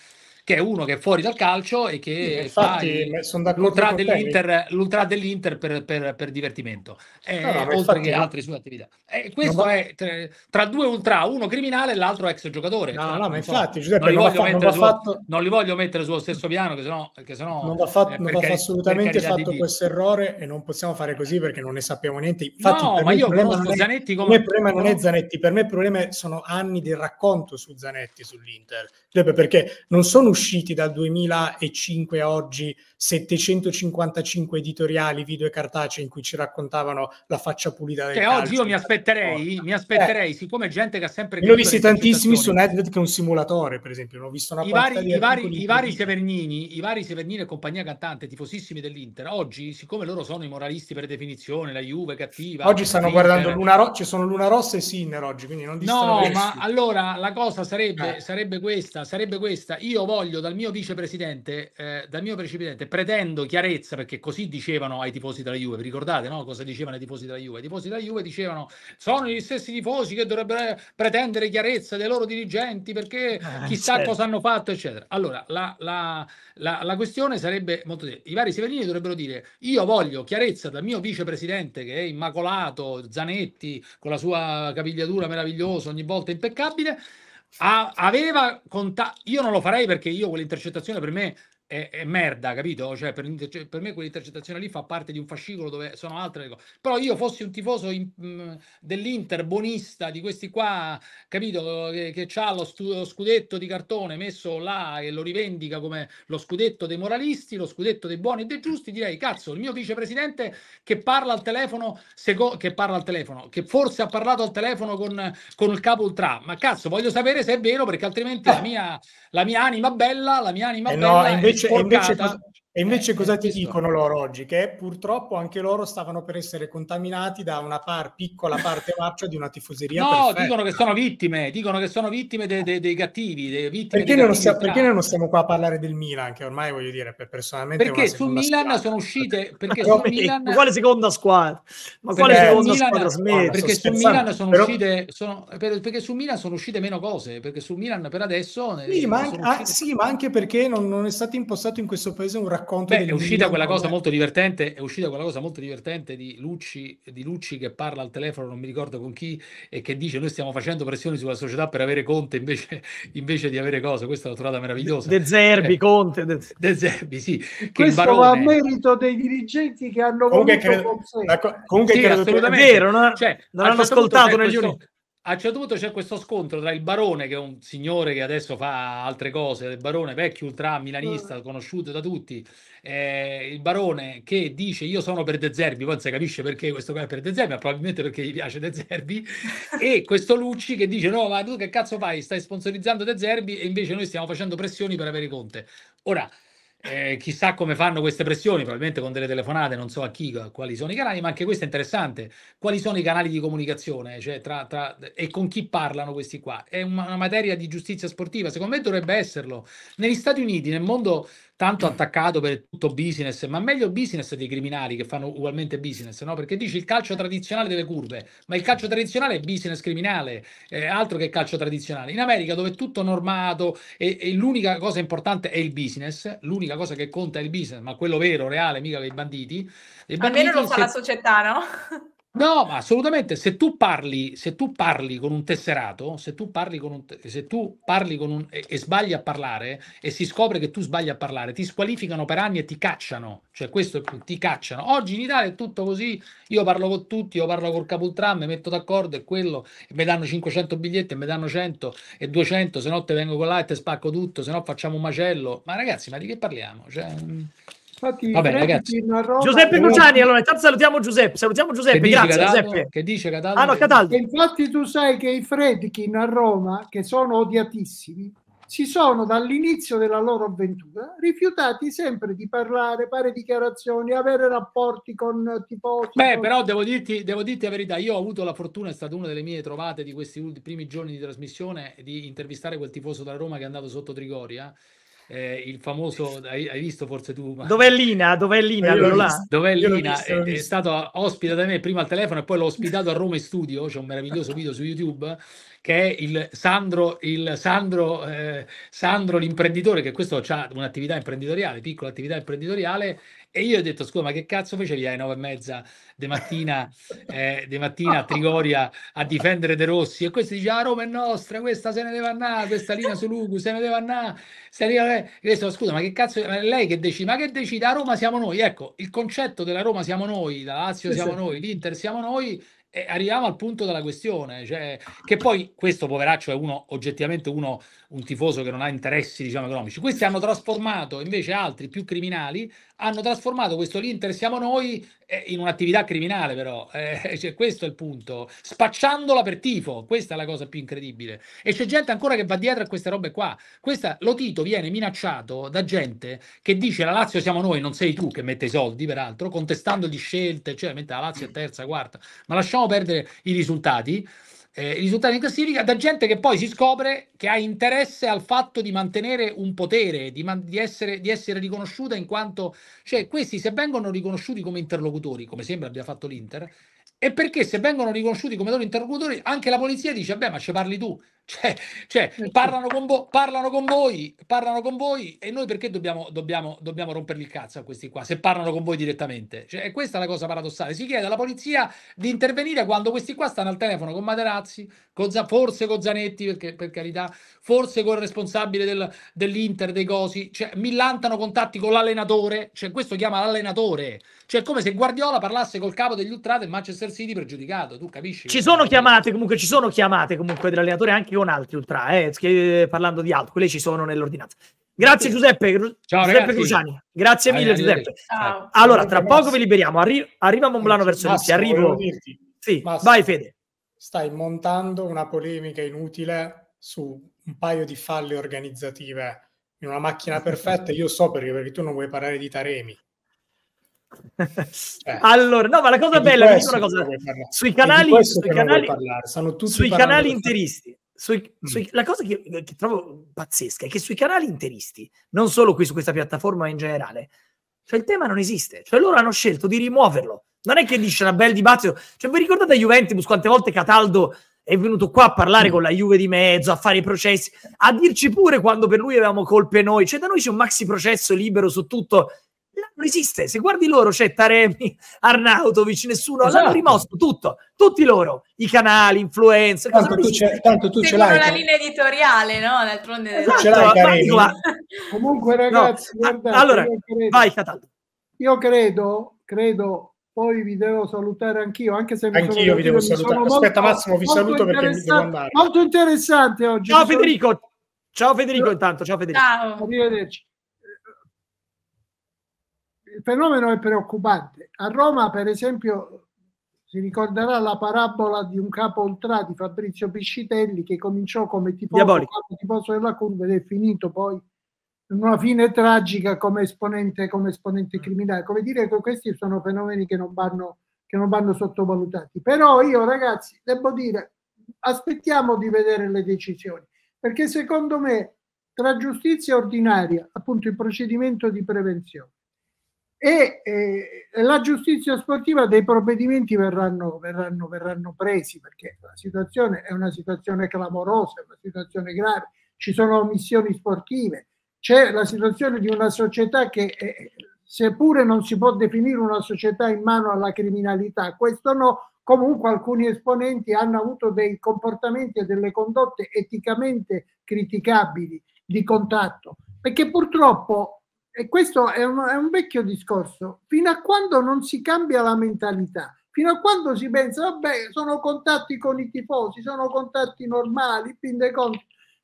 che è uno che è fuori dal calcio e che infatti, fa l'ultra dell'Inter, l'ultra dell'Inter per, per, per divertimento, eh, no, oltre che altre sue attività. Eh, questo va... è tra, due ultra, uno criminale e l'altro ex giocatore. No, cioè, no, ma infatti, Giuseppe, non li, non, fa, non, su, fatto... non li, voglio mettere sullo stesso piano, che sennò, che sennò non va, fatto, eh, non va cari- assolutamente fatto questo errore e non possiamo fare così perché non ne sappiamo niente. Infatti, no, ma io conosco Zanetti come... Il problema non è Zanetti, per me il problema sono anni di racconto su Zanetti, sull'Inter, perché non sono uscito usciti dal 2005 a oggi 755 editoriali, video e cartacei in cui ci raccontavano la faccia pulita del che calcio. oggi io mi aspetterei, ecco. mi aspetterei eh. siccome gente che ha sempre... Ne ho visti tantissimi su Netflix che è un simulatore, per esempio, ne ho visto una I vari, i vari, i vari Severnini, i vari Severnini e compagnia cantante, tifosissimi dell'Inter, oggi, siccome loro sono i moralisti per definizione, la Juve cattiva... Oggi stanno guardando Luna Rossa, ci sono Luna Rossa e Sinner oggi, quindi non distano... No, ma allora la cosa sarebbe, eh. sarebbe questa, sarebbe questa. Io voglio voglio dal mio vicepresidente, eh, dal mio vicepresidente, pretendo chiarezza perché così dicevano ai tifosi della Juve. Vi ricordate no? cosa dicevano ai tifosi della Juve? I tifosi della Juve dicevano: sono gli stessi tifosi che dovrebbero eh, pretendere chiarezza dei loro dirigenti perché eh, chissà certo. cosa hanno fatto, eccetera. Allora la, la, la, la questione sarebbe molto semplice. I vari Severini dovrebbero dire: Io voglio chiarezza dal mio vicepresidente che è immacolato, Zanetti con la sua capigliatura meravigliosa, ogni volta impeccabile aveva contato. Io non lo farei perché io quell'intercettazione per me è, è, merda, capito? Cioè, per, cioè, per, me quell'intercettazione lì fa parte di un fascicolo dove sono altre cose. Però io fossi un tifoso in, mm, dell'Inter buonista di questi qua, capito? Che, che ha lo, stu- lo, scudetto di cartone messo là e lo rivendica come lo scudetto dei moralisti, lo scudetto dei buoni e dei giusti, direi cazzo, il mio vicepresidente che parla al telefono, seco- che parla al telefono, che forse ha parlato al telefono con, con il capo ultra, ma cazzo, voglio sapere se è vero perché altrimenti la mia, la mia anima bella, la mia anima eh bella no, invece invece, invece, e invece eh, cosa ti dicono loro oggi? Che purtroppo anche loro stavano per essere contaminati da una par, piccola parte marcia di una tifoseria. No, perfetta. dicono che sono vittime, dicono che sono vittime dei, dei, dei cattivi. Dei vittime perché, non sia, perché non stiamo qua a parlare del Milan, che ormai voglio dire, per personalmente... Perché su Milan squadra. sono uscite... Perché sul Milan... quale seconda squadra? Ma quale seconda Milan, squadra smetto, Perché su Milan sono però... uscite... Sono, per, perché sul Milan sono uscite meno cose, perché su Milan per adesso... Eh, sì, ma, anche, ah, sì, ma anche perché non, non è stato impostato in questo paese un racconto racconto. Beh, è uscita quella cosa molto divertente, è uscita quella cosa molto divertente di Lucci, di Lucci, che parla al telefono, non mi ricordo con chi, e che dice noi stiamo facendo pressioni sulla società per avere Conte invece, invece di avere cose Questa è una trovata meravigliosa. De Zerbi, eh, Conte. De, de Zerbi, sì. Che Questo barone... a merito dei dirigenti che hanno comunque voluto credo, co- comunque sì, credo assolutamente. Vero, no? cioè, non hanno certo ascoltato negli questo... Uniti a un certo punto c'è questo scontro tra il barone, che è un signore che adesso fa altre cose, il barone vecchio ultra milanista, mm. conosciuto da tutti, eh, il barone che dice io sono per De Zerbi, poi non si capisce perché questo qua è per De Zerbi, ma probabilmente perché gli piace De Zerbi, e questo Lucci che dice no ma tu che cazzo fai, stai sponsorizzando De Zerbi e invece noi stiamo facendo pressioni per avere Conte. Ora, eh, chissà come fanno queste pressioni, probabilmente con delle telefonate, non so a chi, quali sono i canali, ma anche questo è interessante. Quali sono i canali di comunicazione cioè tra, tra, e con chi parlano questi qua? È una, una materia di giustizia sportiva, secondo me dovrebbe esserlo. Negli Stati Uniti, nel mondo tanto attaccato per tutto business, ma meglio business dei criminali che fanno ugualmente business, no? Perché dici il calcio tradizionale delle curve, ma il calcio tradizionale è business criminale, eh, altro che calcio tradizionale. In America dove è tutto normato e, e l'unica cosa importante è il business, l'unica cosa che conta è il business, ma quello vero, reale, mica dei banditi. banditi Almeno lo fa se... la società, no? No, ma assolutamente, se tu parli, se tu parli con un tesserato, se tu parli con un, se tu parli con un e, e sbagli a parlare e si scopre che tu sbagli a parlare, ti squalificano per anni e ti cacciano, cioè questo ti cacciano. Oggi in Italia è tutto così, io parlo con tutti, io parlo col capultram, mi metto d'accordo e quello, e mi danno 500 biglietti, e mi danno 100 e 200, se no te vengo con là e te spacco tutto, se no facciamo un macello. Ma ragazzi, ma di che parliamo? Cioè... Infatti, Vabbè, ragazzi. Roma, Giuseppe Luciani, allora intanto salutiamo Giuseppe, salutiamo Giuseppe, che grazie Giuseppe. Che dice Cataldo? Ah, no, Cataldo. Infatti tu sai che i Fredkin a Roma, che sono odiatissimi, si sono dall'inizio della loro avventura rifiutati sempre di parlare, fare dichiarazioni, avere rapporti con tifosi. Beh, però devo dirti, devo dirti, la verità, io ho avuto la fortuna, è stata una delle mie trovate di questi ultimi, primi giorni di trasmissione, di intervistare quel tifoso della Roma che è andato sotto Trigoria. Eh? eh, il famoso, hai, hai, visto forse tu? Ma... Dov'è Lina? Dov'è Lina? Dov'è Lina? Eh, è, è, stato ospite da me prima al telefono e poi l'ho ospitato a Roma in studio, c'è un meraviglioso video su YouTube che è il Sandro, il Sandro, eh, Sandro l'imprenditore, che questo ha un'attività imprenditoriale, piccola attività imprenditoriale, e io ho detto, scusa, ma che cazzo facevi alle nove e mezza di mattina, eh, de mattina a Trigoria a difendere De Rossi? E questo dice, ah, Roma è nostra, questa se ne deve andare, questa linea su Lugu, se ne deve andare. Se ne deve... Questo, scusa, ma che cazzo, ma lei che decide? Ma che decide? A Roma siamo noi. Ecco, il concetto della Roma siamo noi, la Lazio siamo noi, l'Inter siamo noi, e arriviamo al punto della questione, cioè, che poi questo poveraccio è uno oggettivamente uno, un tifoso che non ha interessi diciamo, economici. Questi hanno trasformato invece altri più criminali hanno trasformato questo l'Inter siamo noi eh, in un'attività criminale però, eh, cioè, questo è il punto, spacciandola per tifo, questa è la cosa più incredibile. E c'è gente ancora che va dietro a queste robe qua. Questa, Lotito viene minacciato da gente che dice la Lazio siamo noi, non sei tu che mette i soldi peraltro, contestandogli scelte, cioè mette la Lazio è terza, quarta, ma lasciamo perdere i risultati eh, risultati in classifica da gente che poi si scopre che ha interesse al fatto di mantenere un potere, di, man- di, essere, di essere, riconosciuta in quanto, cioè questi se vengono riconosciuti come interlocutori, come sembra abbia fatto l'Inter, è perché se vengono riconosciuti come loro interlocutori anche la polizia dice, beh ma ci parli tu, cioè, cioè parlano, con vo- parlano, con voi, parlano con voi e noi perché dobbiamo, dobbiamo, dobbiamo rompergli il cazzo a questi qua se parlano con voi direttamente? Cioè, questa è la cosa paradossale. Si chiede alla polizia di intervenire quando questi qua stanno al telefono con Materazzi, con Z- forse con Zanetti, perché, per carità, forse con il responsabile del, dell'Inter, dei cosi, cioè, millantano contatti con l'allenatore, cioè, questo chiama l'allenatore. Cioè, è come se Guardiola parlasse col capo degli ultra del Manchester City pregiudicato, tu capisci? Ci sono chiamate comunque, ci sono chiamate comunque dell'allenatore anche con altri ultra, eh, parlando di altri, quelli ci sono nell'ordinanza. Grazie Giuseppe, Ciao, Giuseppe Cruciani, grazie mille Giuseppe. Ciao. Allora, tra poco vi liberiamo, Arri- arriva Monblano verso Massimo, arrivo. Sì, vai Fede. Stai montando una polemica inutile su un paio di falle organizzative in una macchina perfetta, io so perché, perché tu non vuoi parlare di Taremi. Eh. Allora, no, ma la cosa bella è una cosa sui canali, sui canali, sui canali interisti. Sui, mm. sui, la cosa che, che, trovo pazzesca è che sui canali interisti, non solo qui su questa piattaforma in generale, cioè il tema non esiste, cioè loro hanno scelto di rimuoverlo. Non è che dice una bel dibattito, cioè vi ricordate a Juventus quante volte Cataldo è venuto qua a parlare mm. con la Juve di mezzo, a fare i processi, a dirci pure quando per lui avevamo colpe noi, cioè da noi c'è un maxi processo libero su tutto là non esiste. Se guardi loro, c'è Taremi, Arnautovic, nessuno, esatto. l'hanno rimosso tutto, tutti loro, i canali, influencer. Tanto tu, c'è, tanto tu ce l'hai. una eh. linea editoriale, no? D'altronde esatto, ce l'hai, Taremi. Comunque ragazzi, no. guardate, allora, credo, vai Cataldo. Io credo, credo poi vi devo salutare anch'io, anche se anch'io sono, vi devo salutare. Aspetta, molto, Massimo, vi saluto perché mi devo andare. Molto interessante oggi. Ciao, Federico. Ciao, Federico. Intanto, ciao, Federico. Ciao. Arrivederci il fenomeno è preoccupante. A Roma, per esempio, si ricorderà la parabola di un capo oltrà di Fabrizio Piscitelli che cominciò come tifoso, tifoso della curva ed è finito poi in una fine tragica come esponente, come esponente mm. criminale. Come dire che questi sono fenomeni che non, vanno, che non vanno sottovalutati. Però io ragazzi devo dire, aspettiamo di vedere le decisioni, perché secondo me tra giustizia ordinaria, appunto il procedimento di prevenzione, e eh, la giustizia sportiva dei provvedimenti verranno, verranno, verranno, presi perché la situazione è una situazione clamorosa, è una situazione grave, ci sono omissioni sportive, c'è la situazione di una società che eh, seppure non si può definire una società in mano alla criminalità, questo no, comunque alcuni esponenti hanno avuto dei comportamenti e delle condotte eticamente criticabili di contatto, perché purtroppo e questo è un, è un vecchio discorso, fino a quando non si cambia la mentalità, fino a quando si pensa, vabbè, sono contatti con i tifosi, sono contatti normali, fin dei conti.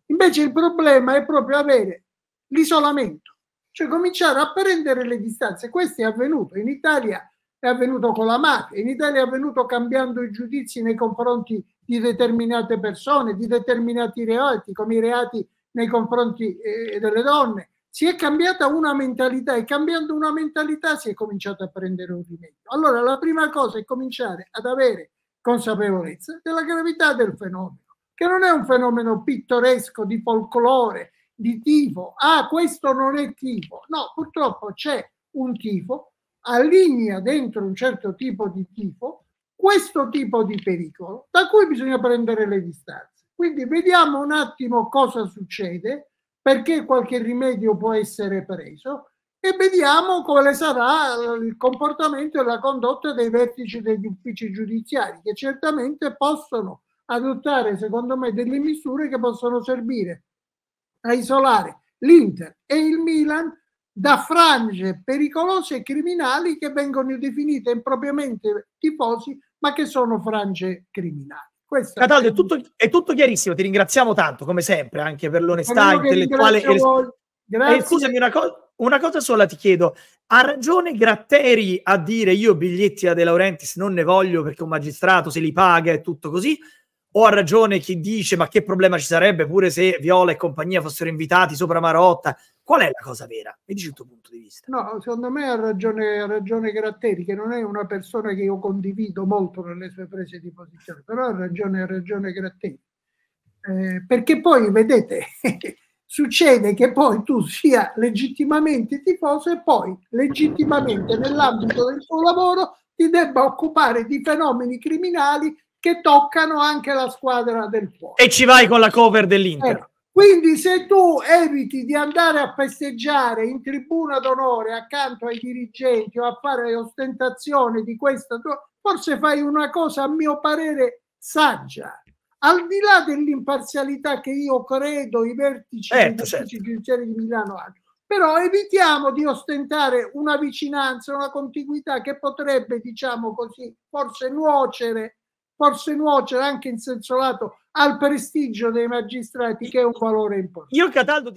Invece il problema è proprio avere l'isolamento, cioè cominciare a prendere le distanze. Questo è avvenuto in Italia, è avvenuto con la mafia, in Italia è avvenuto cambiando i giudizi nei confronti di determinate persone, di determinati reati, come i reati nei confronti eh, delle donne, si è cambiata una mentalità e cambiando una mentalità si è cominciato a prendere un rimedio. Allora la prima cosa è cominciare ad avere consapevolezza della gravità del fenomeno, che non è un fenomeno pittoresco di folklore, di tifo. Ah, questo non è tifo. No, purtroppo c'è un tifo, allinea dentro un certo tipo di tifo questo tipo di pericolo da cui bisogna prendere le distanze. Quindi vediamo un attimo cosa succede perché qualche rimedio può essere preso e vediamo quale sarà il comportamento e la condotta dei vertici degli uffici giudiziari che certamente possono adottare secondo me delle misure che possono servire a isolare l'Inter e il Milan da frange pericolose e criminali che vengono definite impropriamente tifosi ma che sono frange criminali. Questo Cataldo, è tutto, è tutto, chiarissimo, ti ringraziamo tanto, come sempre, anche per l'onestà intellettuale. E... Eh, scusami, una, co una cosa sola ti chiedo. Ha ragione Gratteri a dire io biglietti a De Laurentiis non ne voglio perché un magistrato se li paga e tutto così? o ha ragione chi dice ma che problema ci sarebbe pure se Viola e compagnia fossero invitati sopra Marotta? Qual è la cosa vera? Mi dici il tuo punto di vista. No, secondo me ha ragione, ha ragione Gratteri, che non è una persona che io condivido molto nelle sue prese di posizione, però ha ragione, ha ragione Gratteri. Eh, perché poi, vedete, succede che poi tu sia legittimamente tifoso e poi legittimamente nell'ambito del tuo lavoro ti debba occupare di fenomeni criminali che toccano anche la squadra del cuore. E ci vai con la cover dell'Inter. Eh, quindi se tu eviti di andare a festeggiare in tribuna d'onore accanto ai dirigenti o a fare ostentazione di questa, forse fai una cosa a mio parere saggia al di là dell'imparzialità che io credo i vertici certo, certo. giudiziari di Milano hanno, però evitiamo di ostentare una vicinanza, una contiguità che potrebbe, diciamo così, forse nuocere forse nuocere anche in senso lato al prestigio dei magistrati che è un valore importante. Io Cataldo ti